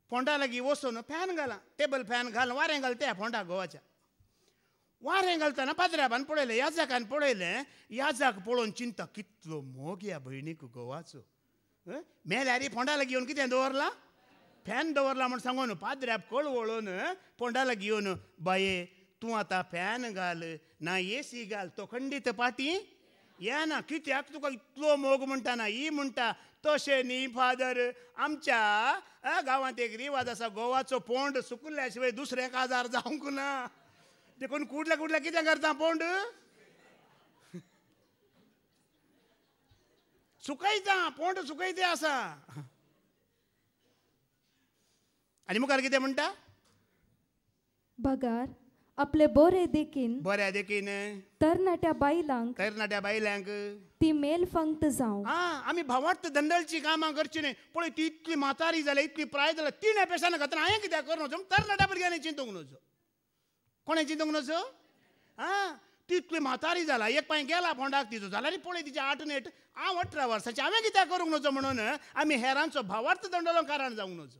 फोंडा लागीं वसून फॅन घाला टेबल फॅन घाल वारे घाल त्या फोंडा गोवाच्या वारें घालताना पाद्र्यापान पळयलें ह्या जागान पळयलें ह्या पळोवन चिंता कितलो मोग ह्या भयणीक गोवाचो मेल्यारी फोंडा घेवन कितें दवरला फॅन दवरला म्हण सांगून पाद्र्याप कळवळून वळोवन पोंडा बाये तूं आतां फॅन घाल ना ए सी घाल तो खंडीत पाटी येना कित्याक तुका इतलो मोग म्हणटा ना ही म्हणटा तशें न्ही फादर आमच्या गांवांत एक रिवाज आसा गोवाचो पोंड सुकुल्ल्या शिवाय दुसरें आजार जावंक ना देखून कुठल्या कुठल्या किती करता पोंड सुकयता पोंड सुकयते आसा आनी मुखार कितें म्हणता बगार आपले बोरे देखीन बऱ्या देखीन तरणाट्या बायलांक तरणाट्या बायलांक ती मेल फंक्त जाऊ हा आम्ही भावार्थ धंदळची कामां करची नाही पण ती इतली म्हातारी झाली इतली प्राय जाल्या तिणे पेशान खातना हांवें कित्याक करून वचूं तरणाट्या भुरग्यांनी चिंतूंक नजो कोणाची हा आं तितली म्हातारी झाला एक पाय गेला फोंडाक तिजो झाला आणि पळय तिची आठनेट हांव अठरा वर्साची हांवें कित्याक करूंक नजो म्हणून आम्ही हेरांचो भावार्थ दंडलो कारण जावंक नजो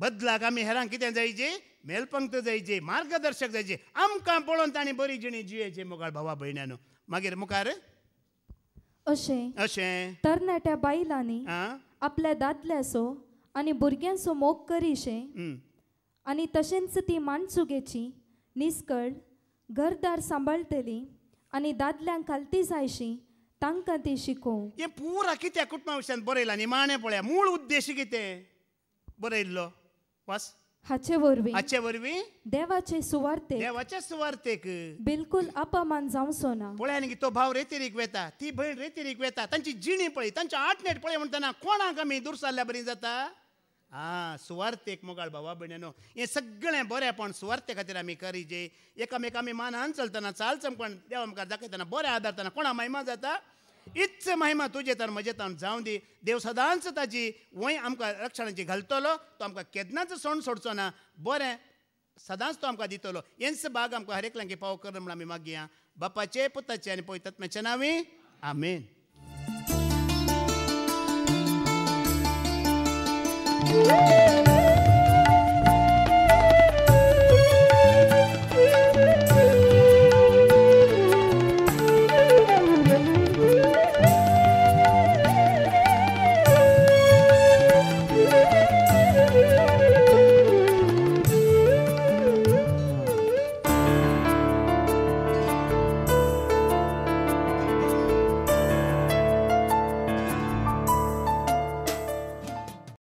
बदलाक आमी हेरांक कितें जायचे मेलपंक्त जायचे मार्गदर्शक जायचे आमकां पळोवन ताणें बरी जिणी जियेचे मुखार भावा भयण्यान मागीर मुखार अशें अशें तरणाट्या बायलांनी आपल्या दादल्याचो आणि आनी भुरग्यांचो मोग करीशें आनी तशेंच ती मानसुगेची निस्कळ घरदार सांबाळटली आणि दादल्यांक खालती जायशी तांकां ती शिकोव हे पुरा कित्या कुटुंबा विशयान बरयलां न्ही माणें पळया मूळ उद्देश कितें बरयल्लो वास हाचे वरवीं हाचे वरवीं देवाचे सुवार्ते देवाचे सुवार्तेक बिलकुल अपमान जावं सोना पळया न्ही तो भाव रेतेरीक वेता ती भयण रेतेरीक वेता तांची जिणी पळय तांची नेट पळय म्हणटना कोणाक आमी दुरसाल्ल्या बरी जाता सुवार्थ एक मोगाळ भावा भयणीनो हें सगळें पण सुवार्थे खातीर आमी करी जे एकामेक आमी मानान चलतना चालच पण देव आमकां दाखयतना बरें आदारतना कोणा महिमा जाता इच्छ महिमा तुजे तर म्हजे तर जावं दी देव सदांच ताजी वंय आमकां रक्षणाची घालतलो तो आमकां केदनाच सोंड सोडचो ना बरें सदांच तो आमकां दितलो हेंच भाग आमकां हरेकल्यांक पाव कर म्हणून आमी मागया बापाचे पुताचे आनी पळयतात मातशें नावी आमेन Música